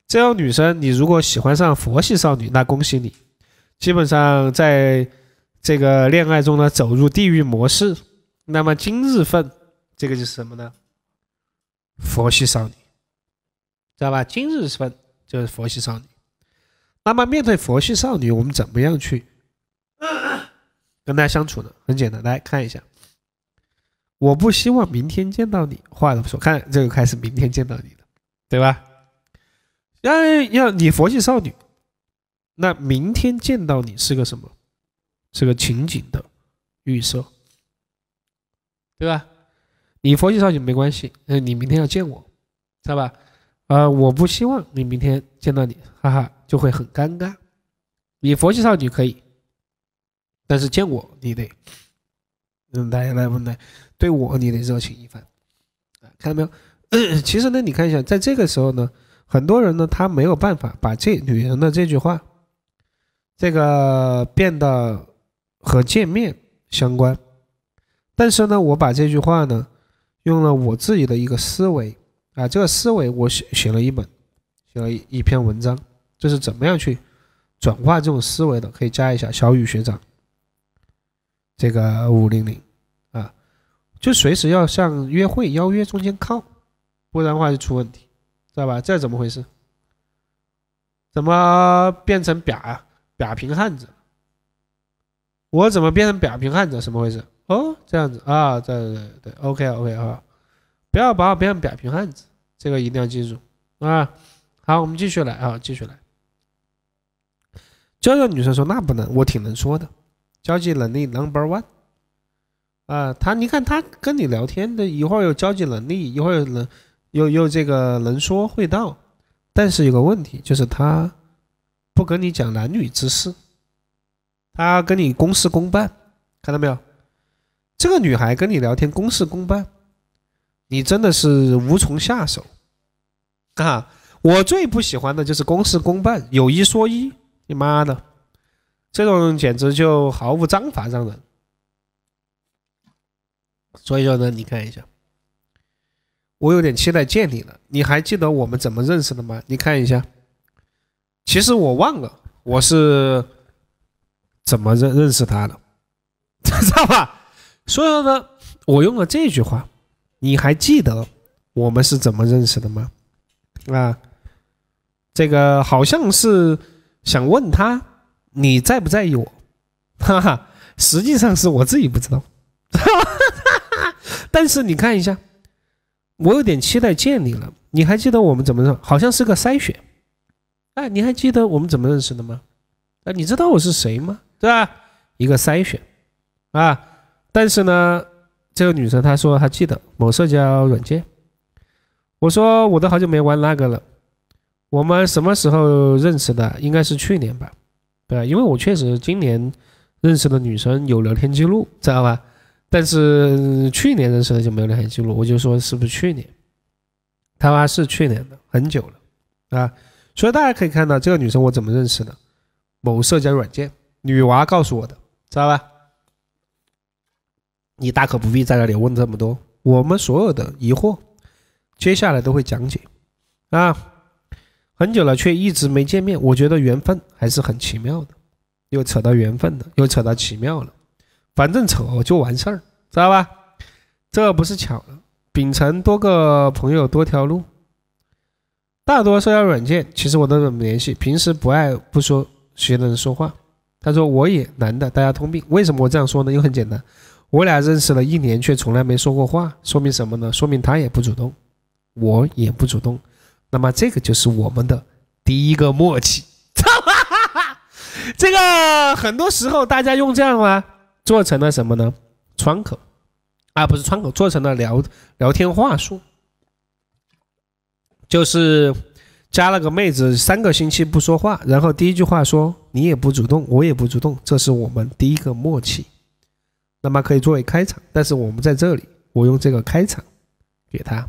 这样女生，你如果喜欢上佛系少女，那恭喜你，基本上在这个恋爱中呢走入地狱模式。那么今日份这个就是什么呢？佛系少女，知道吧？今日份就是佛系少女。那么面对佛系少女，我们怎么样去跟大家相处呢？很简单，来看一下。我不希望明天见到你。话都不说？看，这个开始明天见到你了，对吧？要要你佛系少女，那明天见到你是个什么？是个情景的预设，对吧？你佛系少女没关系，嗯，你明天要见我，知道吧？啊，我不希望你明天见到你，哈哈，就会很尴尬。你佛系少女可以，但是见我，你得，嗯，来来不来，对我，你得热情一番，看到没有？其实呢，你看一下，在这个时候呢。很多人呢，他没有办法把这女人的这句话，这个变得和见面相关。但是呢，我把这句话呢，用了我自己的一个思维啊，这个思维我写写了一本，写了一篇文章，就是怎么样去转化这种思维的？可以加一下小雨学长，这个五零零啊，就随时要向约会邀约中间靠，不然的话就出问题。知道吧？这怎么回事？怎么变成表啊？表平汉子，我怎么变成表平汉子？什么回事？哦，这样子啊？对对对，OK 对 OK 啊！不要把我变成表平汉子，这个一定要记住啊！好，我们继续来啊，继续来。娇娇女生说：“那不能，我挺能说的，交际能力 Number One 啊！他你看，他跟你聊天的一会儿有交际能力，一会儿能。”又又这个能说会道，但是有个问题，就是他不跟你讲男女之事，他跟你公事公办，看到没有？这个女孩跟你聊天公事公办，你真的是无从下手啊！我最不喜欢的就是公事公办，有一说一，你妈的，这种简直就毫无章法，让人。所以说呢，你看一下。我有点期待见你了。你还记得我们怎么认识的吗？你看一下。其实我忘了我是怎么认认识他的，知道吧？所以呢，我用了这句话。你还记得我们是怎么认识的吗？啊，这个好像是想问他你在不在意我，哈哈。实际上是我自己不知道，哈哈哈哈。但是你看一下。我有点期待见你了。你还记得我们怎么认？好像是个筛选。哎，你还记得我们怎么认识的吗？啊，你知道我是谁吗？对吧？一个筛选。啊，但是呢，这个女生她说她记得某社交软件。我说我都好久没玩那个了。我们什么时候认识的？应该是去年吧。对，因为我确实今年认识的女生有聊天记录，知道吧？但是去年认识的就没有聊天记录，我就说是不是去年？他妈是去年的，很久了，啊！所以大家可以看到这个女生我怎么认识的？某社交软件女娃告诉我的，知道吧？你大可不必在这里问这么多，我们所有的疑惑接下来都会讲解，啊！很久了却一直没见面，我觉得缘分还是很奇妙的，又扯到缘分了，又扯到奇妙了，反正扯就完事儿。知道吧？这不是巧了。秉承多个朋友多条路，大多社交软件其实我都怎么联系？平时不爱不说，学的人说话。他说我也男的，大家通病。为什么我这样说呢？又很简单，我俩认识了一年，却从来没说过话，说明什么呢？说明他也不主动，我也不主动。那么这个就是我们的第一个默契。这个很多时候大家用这样吗、做成了什么呢？窗口。啊，不是窗口做成了聊聊天话术，就是加了个妹子，三个星期不说话，然后第一句话说你也不主动，我也不主动，这是我们第一个默契，那么可以作为开场。但是我们在这里，我用这个开场给他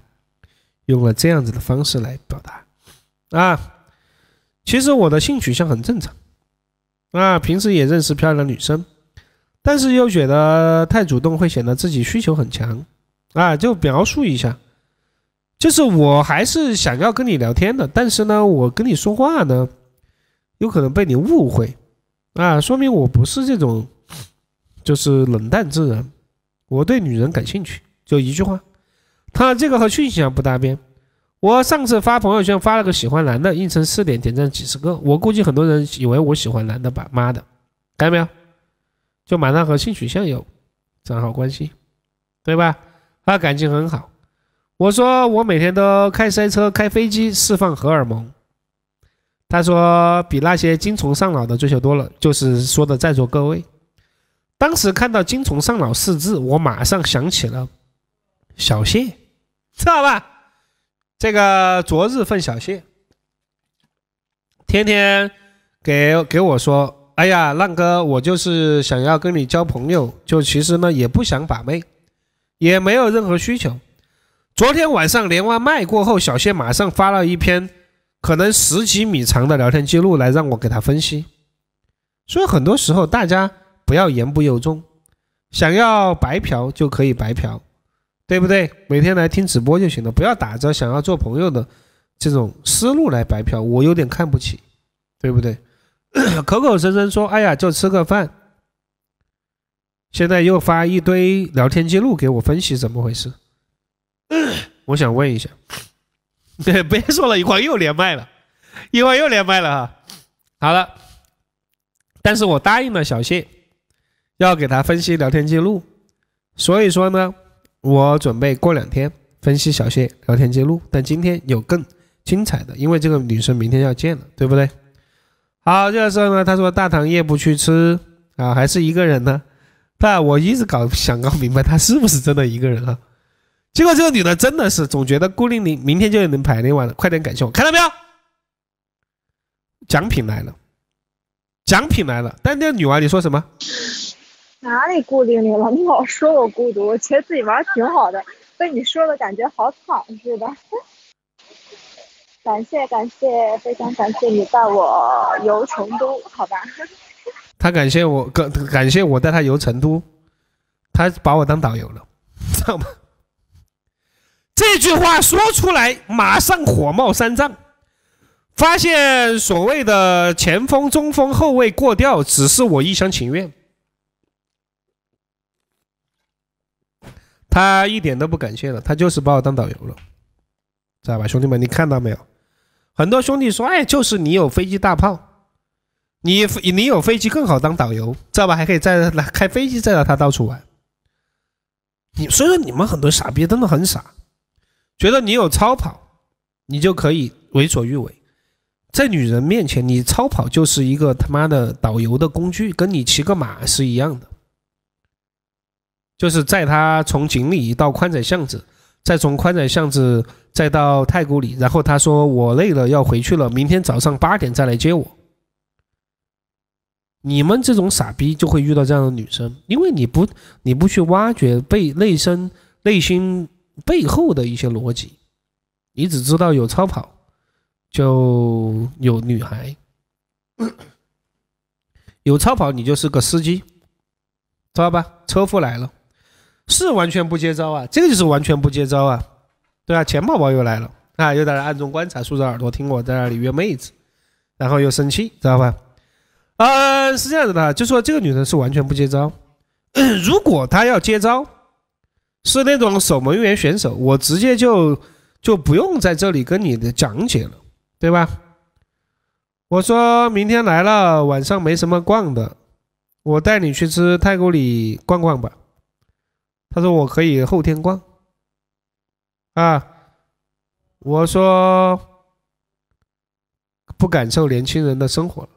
用了这样子的方式来表达啊，其实我的性取向很正常，啊，平时也认识漂亮的女生。但是又觉得太主动会显得自己需求很强，啊，就描述一下，就是我还是想要跟你聊天的，但是呢，我跟你说话呢，有可能被你误会，啊，说明我不是这种，就是冷淡之人，我对女人感兴趣，就一句话，他这个和讯息啊不搭边，我上次发朋友圈发了个喜欢男的，凌晨四点点赞几十个，我估计很多人以为我喜欢男的吧，妈的，看到没有？就马上和性取向有，正好关系，对吧？他感情很好。我说我每天都开塞车、开飞机释放荷尔蒙。他说比那些精虫上脑的追求多了，就是说的在座各位。当时看到精虫上脑四字，我马上想起了小谢，知道吧？这个昨日份小谢，天天给给我说。哎呀，浪哥，我就是想要跟你交朋友，就其实呢也不想把妹，也没有任何需求。昨天晚上连完麦过后，小谢马上发了一篇可能十几米长的聊天记录来让我给他分析。所以很多时候大家不要言不由衷，想要白嫖就可以白嫖，对不对？每天来听直播就行了，不要打着想要做朋友的这种思路来白嫖，我有点看不起，对不对？口口声声说“哎呀，就吃个饭”，现在又发一堆聊天记录给我分析怎么回事？我想问一下，别说了，一会儿又连麦了，一会儿又连麦了哈。好了，但是我答应了小谢，要给他分析聊天记录，所以说呢，我准备过两天分析小谢聊天记录。但今天有更精彩的，因为这个女生明天要见了，对不对？好，这个时候呢，他说大唐夜不去吃啊，还是一个人呢？但我一直搞想搞明白，他是不是真的一个人啊？结果这个女的真的是总觉得孤零零，明天就能排练完了，快点感谢我，看到没有？奖品来了，奖品来了，但那个女娃，你说什么？哪里孤零零了？你老说我孤独，我觉得自己玩挺好的，被你说的感觉好惨似的。感谢感谢，非常感谢你带我游成都，好吧？他感谢我，感感谢我带他游成都，他把我当导游了，知道吗？这句话说出来，马上火冒三丈。发现所谓的前锋、中锋、后卫过掉，只是我一厢情愿。他一点都不感谢了，他就是把我当导游了，知道吧，兄弟们？你看到没有？很多兄弟说：“哎，就是你有飞机大炮，你你有飞机更好当导游，知道吧？还可以再开飞机载着他到处玩。你所以说你们很多傻逼真的很傻，觉得你有超跑，你就可以为所欲为。在女人面前，你超跑就是一个他妈的导游的工具，跟你骑个马是一样的。就是在他从锦里到宽窄巷子，再从宽窄巷子。”再到太古里，然后他说我累了，要回去了，明天早上八点再来接我。你们这种傻逼就会遇到这样的女生，因为你不你不去挖掘背内生内心背后的一些逻辑，你只知道有超跑就有女孩，有超跑你就是个司机，知道吧？车夫来了，是完全不接招啊，这个就是完全不接招啊。对啊，钱宝宝又来了啊，又在那暗中观察，竖着耳朵听我在那里约妹子，然后又生气，知道吧？嗯，是这样子的，就说这个女人是完全不接招，如果她要接招，是那种守门员选手，我直接就就不用在这里跟你的讲解了，对吧？我说明天来了，晚上没什么逛的，我带你去吃太古里逛逛吧。他说我可以后天逛。啊，我说不感受年轻人的生活了，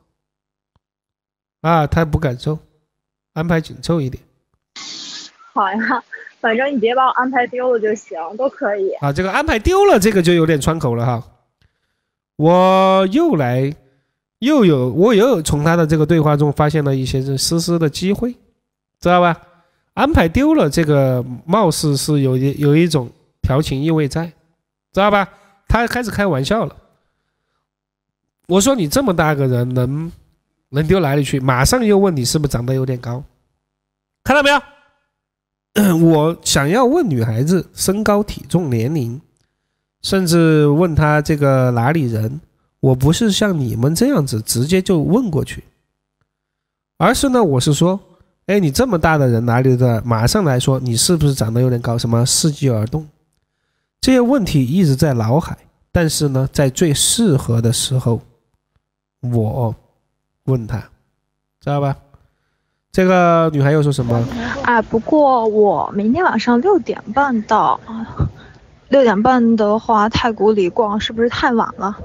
啊，他不感受，安排紧凑一点，好呀，反正你别把我安排丢了就行，都可以。啊，这个安排丢了，这个就有点窗口了哈。我又来，又有，我又从他的这个对话中发现了一些这丝丝的机会，知道吧？安排丢了，这个貌似是有一有一种。调情意味在，知道吧？他开始开玩笑了。我说你这么大个人，能能丢哪里去？马上又问你是不是长得有点高，看到没有？我想要问女孩子身高、体重、年龄，甚至问她这个哪里人。我不是像你们这样子直接就问过去，而是呢，我是说，哎，你这么大的人哪里的？马上来说，你是不是长得有点高？什么伺机而动？这些问题一直在脑海，但是呢，在最适合的时候，我问他，知道吧？这个女孩又说什么？哎，不过我明天晚上六点半到，六点半的话太古里逛是不是太晚了？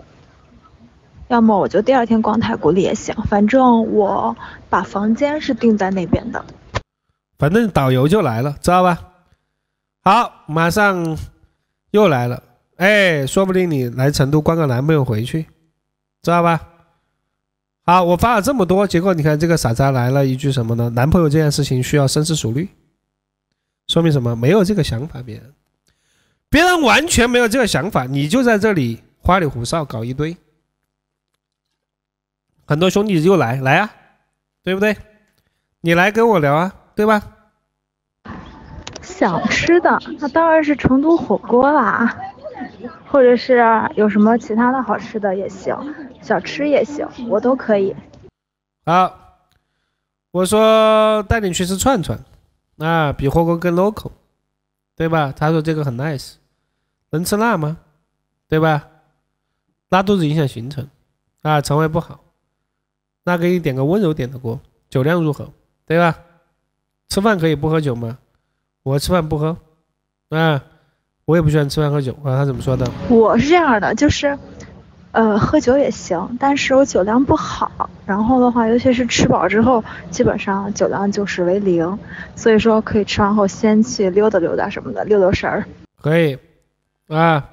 要么我就第二天逛太古里也行，反正我把房间是定在那边的。反正导游就来了，知道吧？好，马上。又来了，哎，说不定你来成都关个男朋友回去，知道吧？好，我发了这么多，结果你看这个傻渣来了一句什么呢？男朋友这件事情需要深思熟虑，说明什么？没有这个想法，别人，别人完全没有这个想法，你就在这里花里胡哨搞一堆，很多兄弟又来，来啊，对不对？你来跟我聊啊，对吧？想吃的，那当然是成都火锅啦，或者是有什么其他的好吃的也行，小吃也行，我都可以。好，我说带你去吃串串，啊，比火锅更 local，对吧？他说这个很 nice，能吃辣吗？对吧？拉肚子影响行程，啊，肠胃不好，那给你点个温柔点的锅。酒量如何？对吧？吃饭可以不喝酒吗？我吃饭不喝，嗯，我也不喜欢吃饭喝酒。啊。他怎么说的？我是这样的，就是，呃，喝酒也行，但是我酒量不好。然后的话，尤其是吃饱之后，基本上酒量就是为零。所以说，可以吃完后先去溜达溜达什么的，溜溜神儿。可以，啊，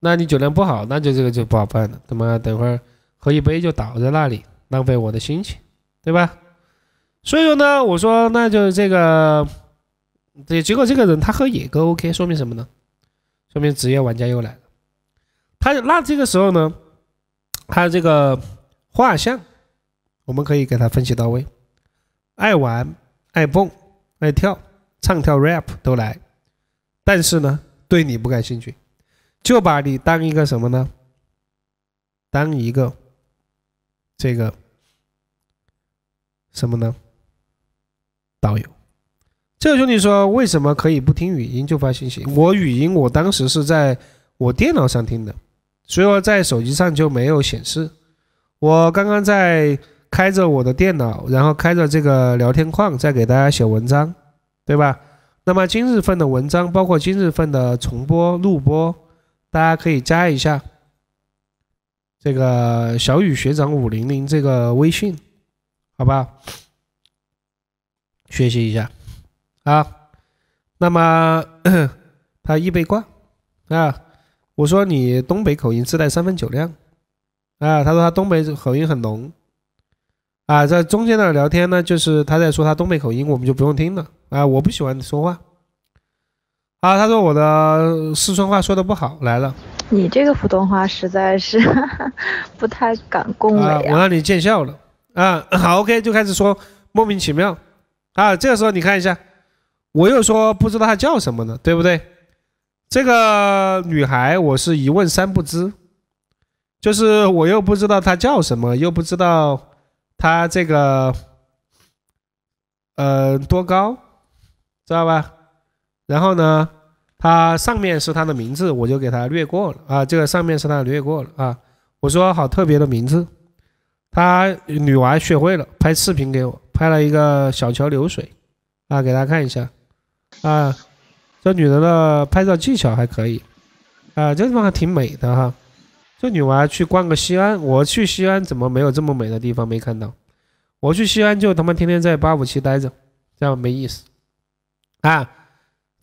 那你酒量不好，那就这个就不好办。了。他妈等会儿喝一杯就倒在那里，浪费我的心情，对吧？所以说呢，我说那就这个。对，结果这个人他和野哥 OK，说明什么呢？说明职业玩家又来了。他那这个时候呢，他这个画像，我们可以给他分析到位。爱玩、爱蹦、爱跳、唱跳、rap 都来，但是呢，对你不感兴趣，就把你当一个什么呢？当一个这个什么呢？导游。这个兄弟说：“为什么可以不听语音就发信息？我语音我当时是在我电脑上听的，所以说在手机上就没有显示。我刚刚在开着我的电脑，然后开着这个聊天框，在给大家写文章，对吧？那么今日份的文章，包括今日份的重播录播，大家可以加一下这个小雨学长五零零这个微信，好吧？学习一下。”啊，那么 他易被挂啊。我说你东北口音自带三分酒量啊。他说他东北口音很浓啊。在中间的聊天呢，就是他在说他东北口音，我们就不用听了啊。我不喜欢说话啊。他说我的四川话说的不好来了。你这个普通话实在是 不太敢恭维啊。我让你见笑了啊。好，OK，就开始说莫名其妙啊。这个时候你看一下。我又说不知道她叫什么呢，对不对？这个女孩我是一问三不知，就是我又不知道她叫什么，又不知道她这个呃多高，知道吧？然后呢，她上面是她的名字，我就给她略过了啊。这个上面是她略过了啊。我说好特别的名字，她女娃学会了拍视频给我，拍了一个小桥流水啊，给大家看一下。啊，这女人的拍照技巧还可以，啊，这地方还挺美的哈。这女娃去逛个西安，我去西安怎么没有这么美的地方没看到？我去西安就他妈天天在八五七待着，这样没意思。啊，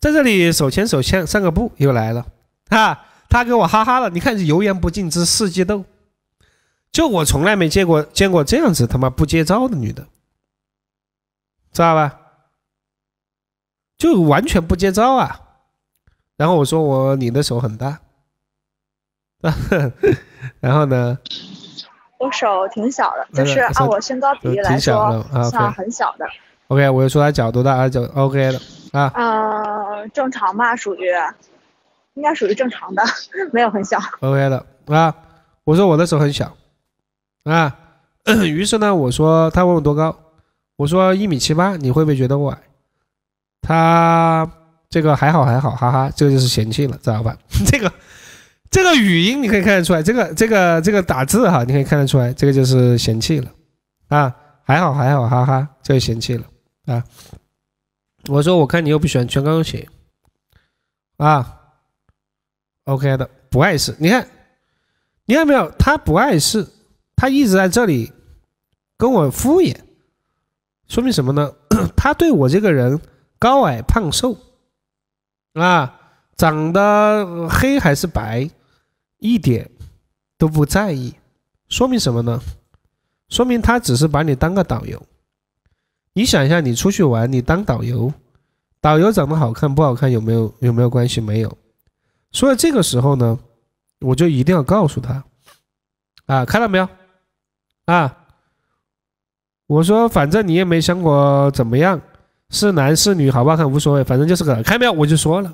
在这里手牵手牵散个步又来了，啊，他给我哈哈了，你看油盐不进之四季豆，就我从来没见过见过这样子他妈不接招的女的，知道吧？就完全不接招啊！然后我说我你的手很大，然后呢？我手挺小的，就是按我身高比例来说，算很小的。OK，我就说他脚多大他脚 OK 了啊？呃，正常吧，属于，应该属于正常的，没有很小。OK 了啊？我说我的手很小啊，于是呢，我说他问我多高，我说一米七八，你会不会觉得我矮？他这个还好还好，哈哈，这个就是嫌弃了，知道吧？这个这个语音你可以看得出来，这个这个这个打字哈，你可以看得出来，这个就是嫌弃了啊，还好还好，哈哈，这个嫌弃了啊。我说我看你又不喜欢全钢写啊，OK 的不碍事，你看你看没有，他不碍事，他一直在这里跟我敷衍，说明什么呢？他对我这个人。高矮胖瘦啊，长得黑还是白，一点都不在意，说明什么呢？说明他只是把你当个导游。你想一下，你出去玩，你当导游，导游长得好看不好看，有没有有没有关系？没有。所以这个时候呢，我就一定要告诉他啊，看到没有啊？我说，反正你也没想过怎么样。是男是女，好不好看无所谓，反正就是个看。没有，我就说了。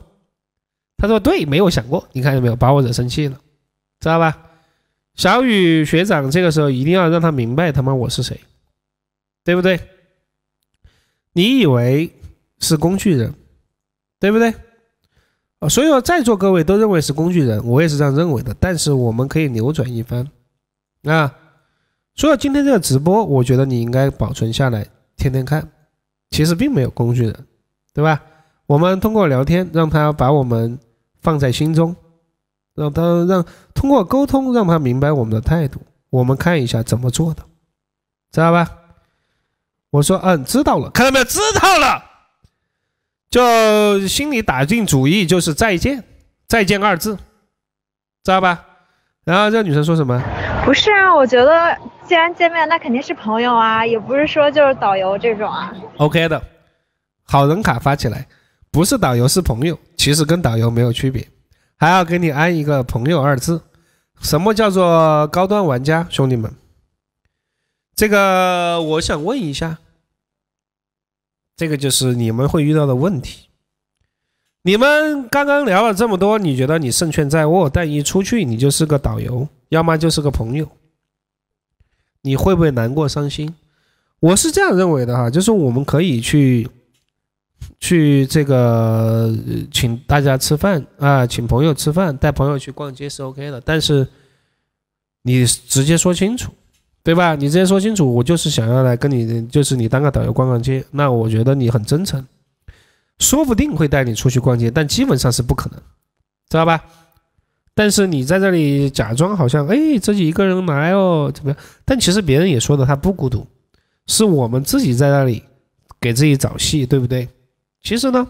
他说对，没有想过。你看见没有？把我惹生气了，知道吧？小雨学长，这个时候一定要让他明白他妈我是谁，对不对？你以为是工具人，对不对？啊，所以说在座各位都认为是工具人，我也是这样认为的。但是我们可以扭转一番啊！所以今天这个直播，我觉得你应该保存下来，天天看。其实并没有工具人，对吧？我们通过聊天让他把我们放在心中，让他让通过沟通让他明白我们的态度。我们看一下怎么做的，知道吧？我说嗯，知道了，看到没有？知道了，就心里打定主意就是再见，再见二字，知道吧？然后这女生说什么？不是啊，我觉得既然见面，那肯定是朋友啊，也不是说就是导游这种啊。OK 的，好人卡发起来，不是导游是朋友，其实跟导游没有区别，还要给你安一个朋友二字。什么叫做高端玩家，兄弟们？这个我想问一下，这个就是你们会遇到的问题。你们刚刚聊了这么多，你觉得你胜券在握，但一出去你就是个导游。要么就是个朋友，你会不会难过伤心？我是这样认为的哈，就是我们可以去去这个请大家吃饭啊，请朋友吃饭，带朋友去逛街是 OK 的，但是你直接说清楚，对吧？你直接说清楚，我就是想要来跟你，就是你当个导游逛逛街，那我觉得你很真诚，说不定会带你出去逛街，但基本上是不可能，知道吧？但是你在这里假装好像哎自己一个人来哦怎么样？但其实别人也说的他不孤独，是我们自己在那里给自己找戏，对不对？其实呢，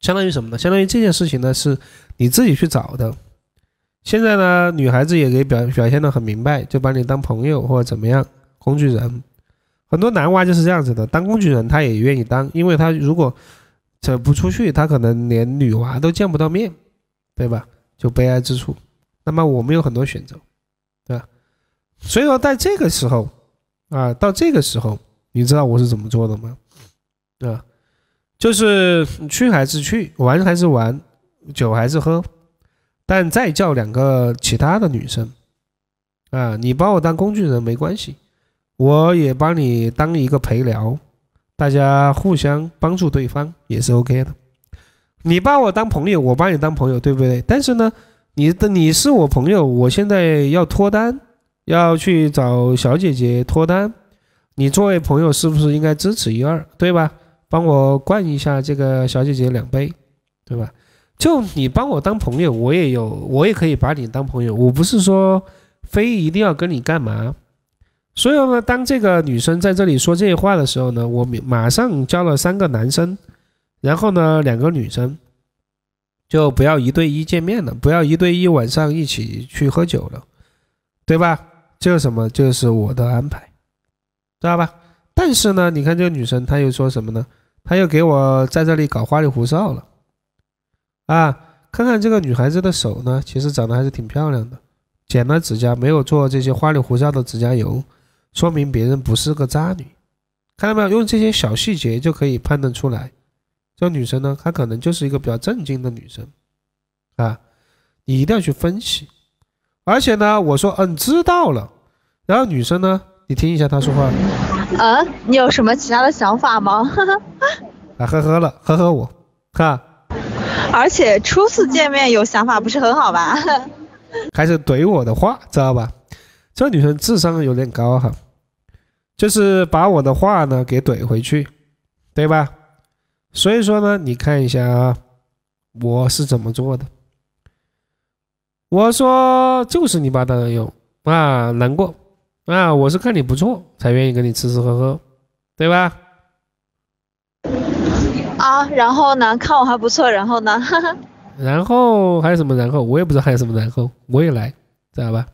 相当于什么呢？相当于这件事情呢，是你自己去找的。现在呢，女孩子也给表表现的很明白，就把你当朋友或者怎么样工具人。很多男娃就是这样子的，当工具人他也愿意当，因为他如果走不出去，他可能连女娃都见不到面，对吧？就悲哀之处，那么我们有很多选择，对吧？所以说，在这个时候啊，到这个时候，你知道我是怎么做的吗？啊，就是去还是去，玩还是玩，酒还是喝，但再叫两个其他的女生啊，你把我当工具人没关系，我也帮你当一个陪聊，大家互相帮助对方也是 OK 的。你把我当朋友，我把你当朋友，对不对？但是呢，你的你是我朋友，我现在要脱单，要去找小姐姐脱单，你作为朋友是不是应该支持一二，对吧？帮我灌一下这个小姐姐两杯，对吧？就你帮我当朋友，我也有，我也可以把你当朋友，我不是说非一定要跟你干嘛。所以呢，当这个女生在这里说这些话的时候呢，我马上叫了三个男生。然后呢，两个女生就不要一对一见面了，不要一对一晚上一起去喝酒了，对吧？这是什么？这是我的安排，知道吧？但是呢，你看这个女生，她又说什么呢？她又给我在这里搞花里胡哨了啊！看看这个女孩子的手呢，其实长得还是挺漂亮的，剪了指甲，没有做这些花里胡哨的指甲油，说明别人不是个渣女，看到没有？用这些小细节就可以判断出来。这女生呢，她可能就是一个比较正经的女生，啊，你一定要去分析。而且呢，我说，嗯，知道了。然后女生呢，你听一下她说话。啊，你有什么其他的想法吗？啊，呵呵了，呵呵，我哈。而且初次见面有想法不是很好吧？开 始怼我的话，知道吧？这女生智商有点高哈，就是把我的话呢给怼回去，对吧？所以说呢，你看一下啊，我是怎么做的？我说就是你爸当然有啊，难过啊，我是看你不错才愿意跟你吃吃喝喝，对吧？啊，然后呢，看我还不错，然后呢？然后还有什么？然后我也不知道还有什么。然后我也来，知道吧？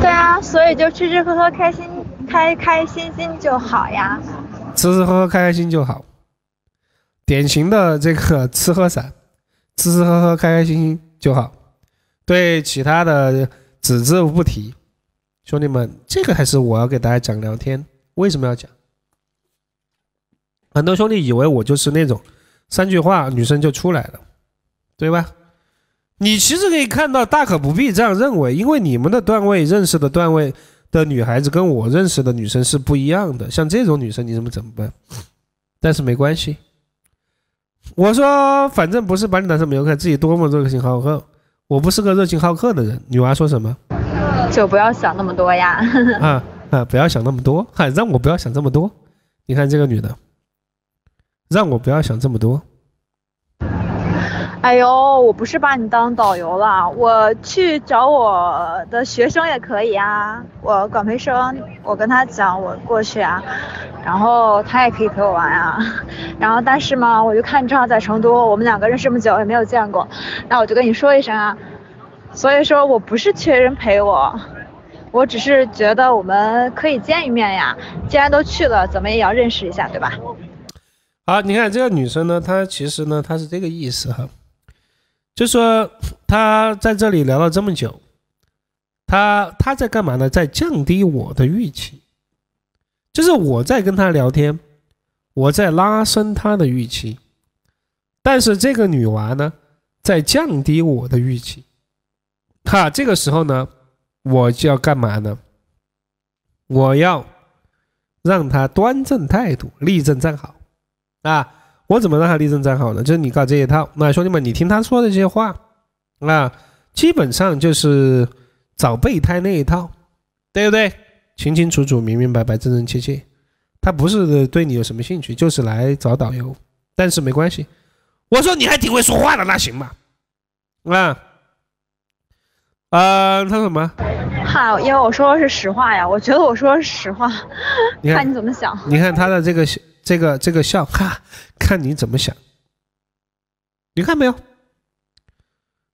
对啊，所以就吃吃喝喝，开心开开心心就好呀。吃吃喝喝，开开心就好。典型的这个吃喝散，吃吃喝喝开开心心就好，对其他的只字不提。兄弟们，这个还是我要给大家讲聊天，为什么要讲？很多兄弟以为我就是那种三句话女生就出来了，对吧？你其实可以看到，大可不必这样认为，因为你们的段位认识的段位的女孩子跟我认识的女生是不一样的。像这种女生，你怎么怎么办？但是没关系。我说，反正不是把你当成游客，自己多么热情好客。我不是个热情好客的人。女娃说什么？就不要想那么多呀！啊啊，不要想那么多！还让我不要想这么多。你看这个女的，让我不要想这么多。哎呦，我不是把你当导游了，我去找我的学生也可以啊。我管培生，我跟他讲我过去啊，然后他也可以陪我玩啊。然后但是嘛，我就看你正好在成都，我们两个认识这么久也没有见过，那我就跟你说一声啊。所以说我不是缺人陪我，我只是觉得我们可以见一面呀。既然都去了，怎么也要认识一下，对吧？啊，你看这个女生呢，她其实呢，她是这个意思哈。就说他在这里聊了这么久，他他在干嘛呢？在降低我的预期，就是我在跟他聊天，我在拉升他的预期，但是这个女娃呢，在降低我的预期，哈，这个时候呢，我就要干嘛呢？我要让他端正态度，立正站好，啊。我怎么让他立正站好呢？就是你搞这一套，那兄弟们，你听他说的这些话，那基本上就是找备胎那一套，对不对？清清楚楚、明明白白、真真切切，他不是对你有什么兴趣，就是来找导游。但是没关系，我说你还挺会说话的，那行吧？啊，啊，他说什么？好，因为我说的是实话呀，我觉得我说实话，看你怎么想。你看他的这个。这个这个笑哈，看你怎么想。你看没有？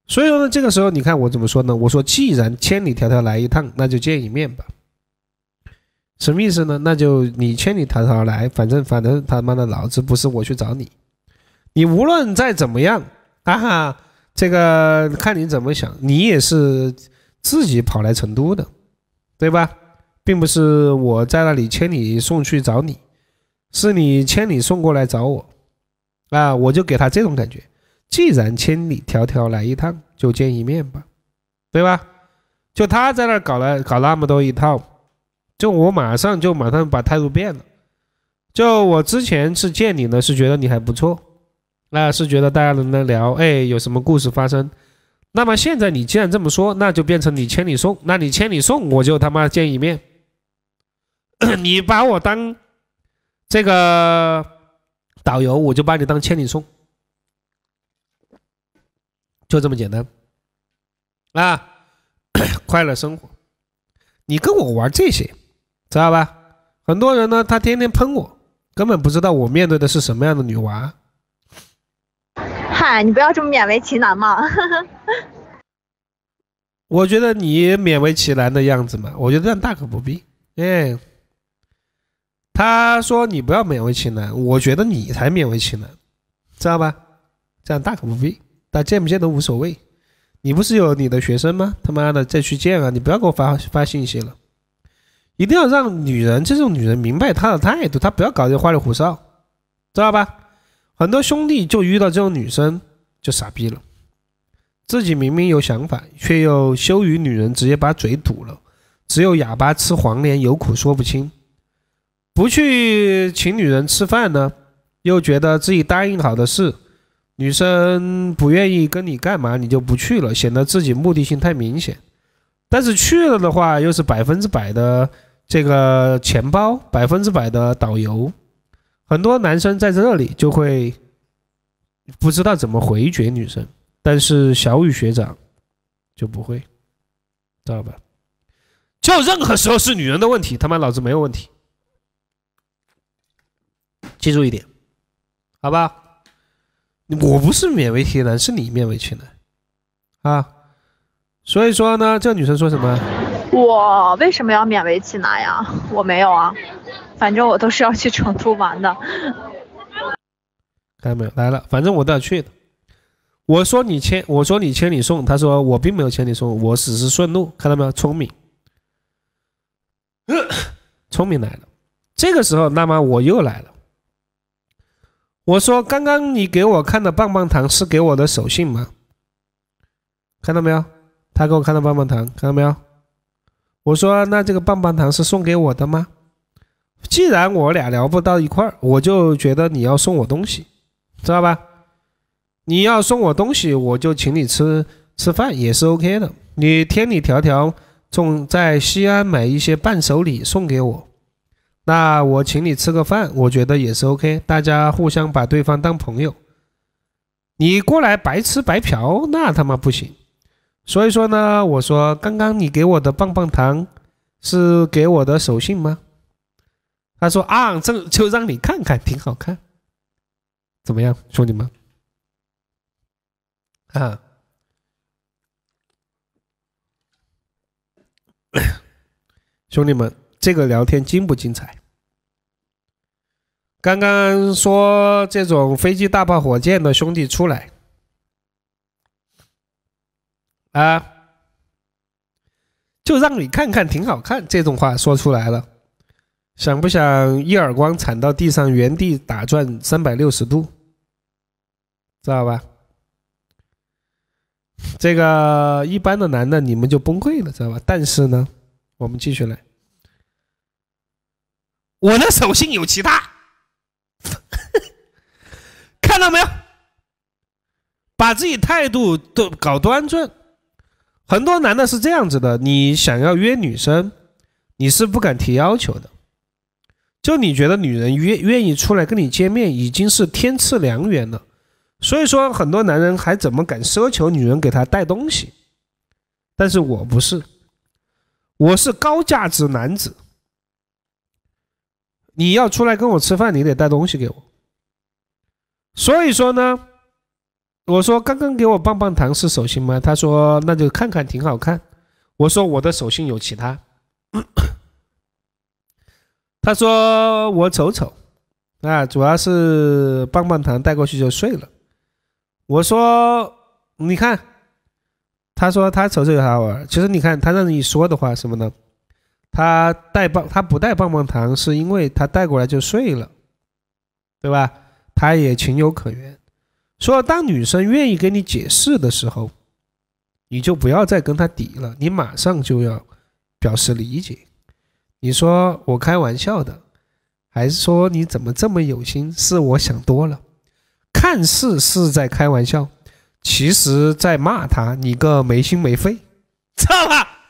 所以说呢，这个时候你看我怎么说呢？我说，既然千里迢迢来一趟，那就见一面吧。什么意思呢？那就你千里迢迢来，反正反正他妈的，老子不是我去找你，你无论再怎么样，啊哈，这个看你怎么想。你也是自己跑来成都的，对吧？并不是我在那里千里送去找你。是你千里送过来找我，啊，我就给他这种感觉。既然千里迢迢来一趟，就见一面吧，对吧？就他在那儿搞了搞那么多一套，就我马上就马上把态度变了。就我之前是见你呢，是觉得你还不错，那是觉得大家能能聊，哎，有什么故事发生。那么现在你既然这么说，那就变成你千里送，那你千里送，我就他妈见一面。你把我当。这个导游，我就把你当千里送，就这么简单啊！快乐生活，你跟我玩这些，知道吧？很多人呢，他天天喷我，根本不知道我面对的是什么样的女娃。嗨，你不要这么勉为其难嘛！我觉得你勉为其难的样子嘛，我觉得这样大可不必。哎。他说：“你不要勉为其难，我觉得你才勉为其难，知道吧？这样大可不必，但见不见都无所谓。你不是有你的学生吗？他妈的，再去见啊！你不要给我发发信息了，一定要让女人这种女人明白她的态度，她不要搞这些花里胡哨，知道吧？很多兄弟就遇到这种女生就傻逼了，自己明明有想法，却又羞于女人，直接把嘴堵了，只有哑巴吃黄连，有苦说不清。”不去请女人吃饭呢，又觉得自己答应好的事，女生不愿意跟你干嘛，你就不去了，显得自己目的性太明显。但是去了的话，又是百分之百的这个钱包，百分之百的导游。很多男生在这里就会不知道怎么回绝女生，但是小雨学长就不会，知道吧？就任何时候是女人的问题，他妈脑子没有问题。记住一点，好吧，我不是勉为其难，是你勉为其难，啊，所以说呢，这个女生说什么？我为什么要勉为其难呀？我没有啊，反正我都是要去成都玩的，看到没有来了，反正我都要去的。我说你签，我说你千里送，他说我并没有千里送，我只是顺路，看到没有？聪明，聪明来了，这个时候那么我又来了。我说，刚刚你给我看的棒棒糖是给我的手信吗？看到没有？他给我看的棒棒糖，看到没有？我说，那这个棒棒糖是送给我的吗？既然我俩聊不到一块儿，我就觉得你要送我东西，知道吧？你要送我东西，我就请你吃吃饭也是 OK 的。你千里迢迢从在西安买一些伴手礼送给我。那我请你吃个饭，我觉得也是 OK。大家互相把对方当朋友，你过来白吃白嫖，那他妈不行。所以说呢，我说刚刚你给我的棒棒糖是给我的手信吗？他说啊，这就让你看看，挺好看。怎么样，兄弟们？啊，兄弟们，这个聊天精不精彩？刚刚说这种飞机、大炮、火箭的兄弟出来啊，就让你看看挺好看，这种话说出来了，想不想一耳光铲到地上，原地打转三百六十度？知道吧？这个一般的男的你们就崩溃了，知道吧？但是呢，我们继续来，我的手心有其他。看到没有？把自己态度都搞端正。很多男的是这样子的：你想要约女生，你是不敢提要求的。就你觉得女人愿愿意出来跟你见面，已经是天赐良缘了。所以说，很多男人还怎么敢奢求女人给他带东西？但是我不是，我是高价值男子。你要出来跟我吃饭，你得带东西给我。所以说呢，我说刚刚给我棒棒糖是手心吗？他说那就看看，挺好看。我说我的手心有其他。他说我瞅瞅，啊，主要是棒棒糖带过去就碎了。我说你看，他说他瞅瞅有啥玩其实你看他让你说的话什么呢？他带棒，他不带棒棒糖是因为他带过来就碎了，对吧？他也情有可原，说当女生愿意跟你解释的时候，你就不要再跟他抵了，你马上就要表示理解。你说我开玩笑的，还是说你怎么这么有心？是我想多了，看似是在开玩笑，其实在骂他，你个没心没肺，操吧！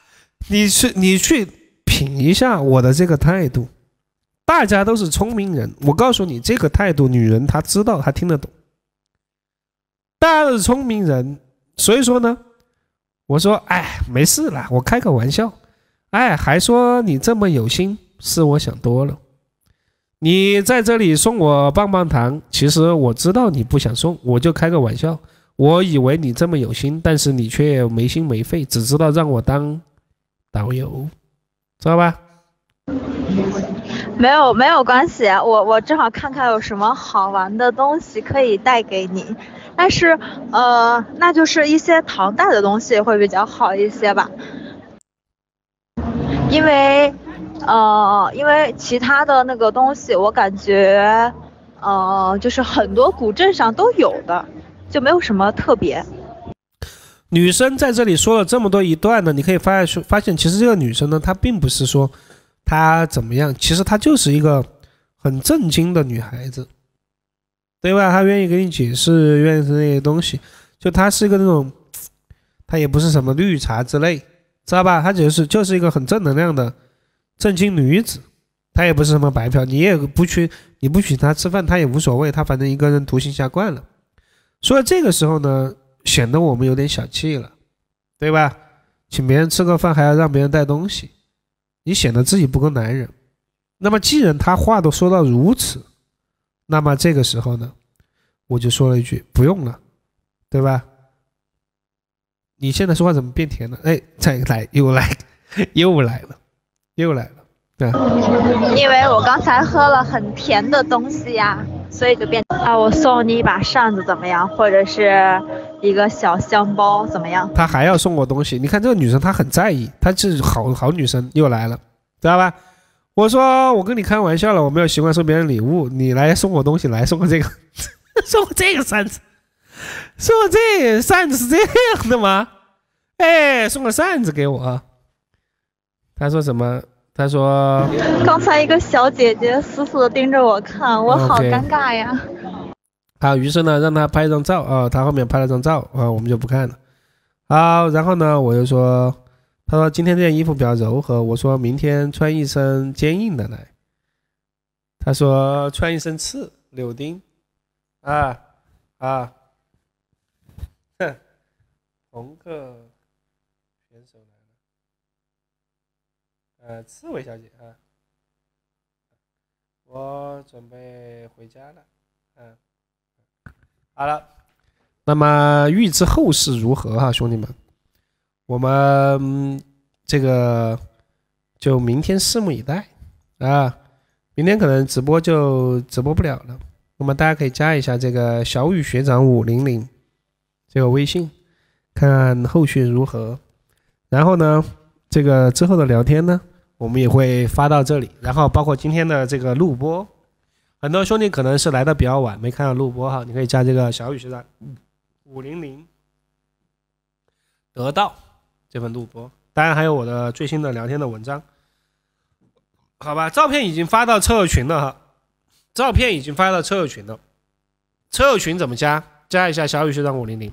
你去你去品一下我的这个态度。大家都是聪明人，我告诉你这个态度，女人她知道，她听得懂。大家都是聪明人，所以说呢，我说，哎，没事啦，我开个玩笑。哎，还说你这么有心，是我想多了。你在这里送我棒棒糖，其实我知道你不想送，我就开个玩笑。我以为你这么有心，但是你却没心没肺，只知道让我当导游，知道吧？没有没有关系，我我正好看看有什么好玩的东西可以带给你，但是呃，那就是一些唐代的东西会比较好一些吧，因为呃，因为其他的那个东西我感觉，呃，就是很多古镇上都有的，就没有什么特别。女生在这里说了这么多一段呢，你可以发现发现，其实这个女生呢，她并不是说。她怎么样？其实她就是一个很正经的女孩子，对吧？她愿意给你解释，愿意那些东西。就她是一个那种，她也不是什么绿茶之类，知道吧？她只是就是一个很正能量的正经女子。她也不是什么白嫖，你也不去，你不请她吃饭，她也无所谓。她反正一个人独行侠惯了。所以这个时候呢，显得我们有点小气了，对吧？请别人吃个饭，还要让别人带东西。你显得自己不够男人，那么既然他话都说到如此，那么这个时候呢，我就说了一句不用了，对吧？你现在说话怎么变甜了？哎，再来又来又来了，又来了，对。因为我刚才喝了很甜的东西呀，所以就变。啊，我送你一把扇子怎么样？或者是？一个小香包怎么样？她还要送我东西，你看这个女生她很在意，她是好好女生又来了，知道吧？我说我跟你开玩笑了，我没有习惯送别人礼物，你来送我东西，来送我这个，送我这个扇子，送我这扇子是这样的吗？哎，送个扇子给我。她说什么？她说刚才一个小姐姐死死的盯着我看，我好尴尬呀。好，于是呢，让他拍一张照啊，他后面拍了张照啊，我们就不看了。好，然后呢，我就说，他说今天这件衣服比较柔和，我说明天穿一身坚硬的来。他说穿一身刺柳丁，啊啊，哼，红个选手来了，呃，刺猬小姐啊，我准备回家了，嗯。好了，那么预知后事如何哈，兄弟们，我们这个就明天拭目以待啊！明天可能直播就直播不了了。那么大家可以加一下这个小雨学长五零零这个微信，看后续如何。然后呢，这个之后的聊天呢，我们也会发到这里。然后包括今天的这个录播。很多兄弟可能是来的比较晚，没看到录播哈，你可以加这个小雨学长五零零得到这份录播，当然还有我的最新的聊天的文章，好吧，照片已经发到车友群了哈，照片已经发到车友群了，车友群怎么加？加一下小雨学长五零零。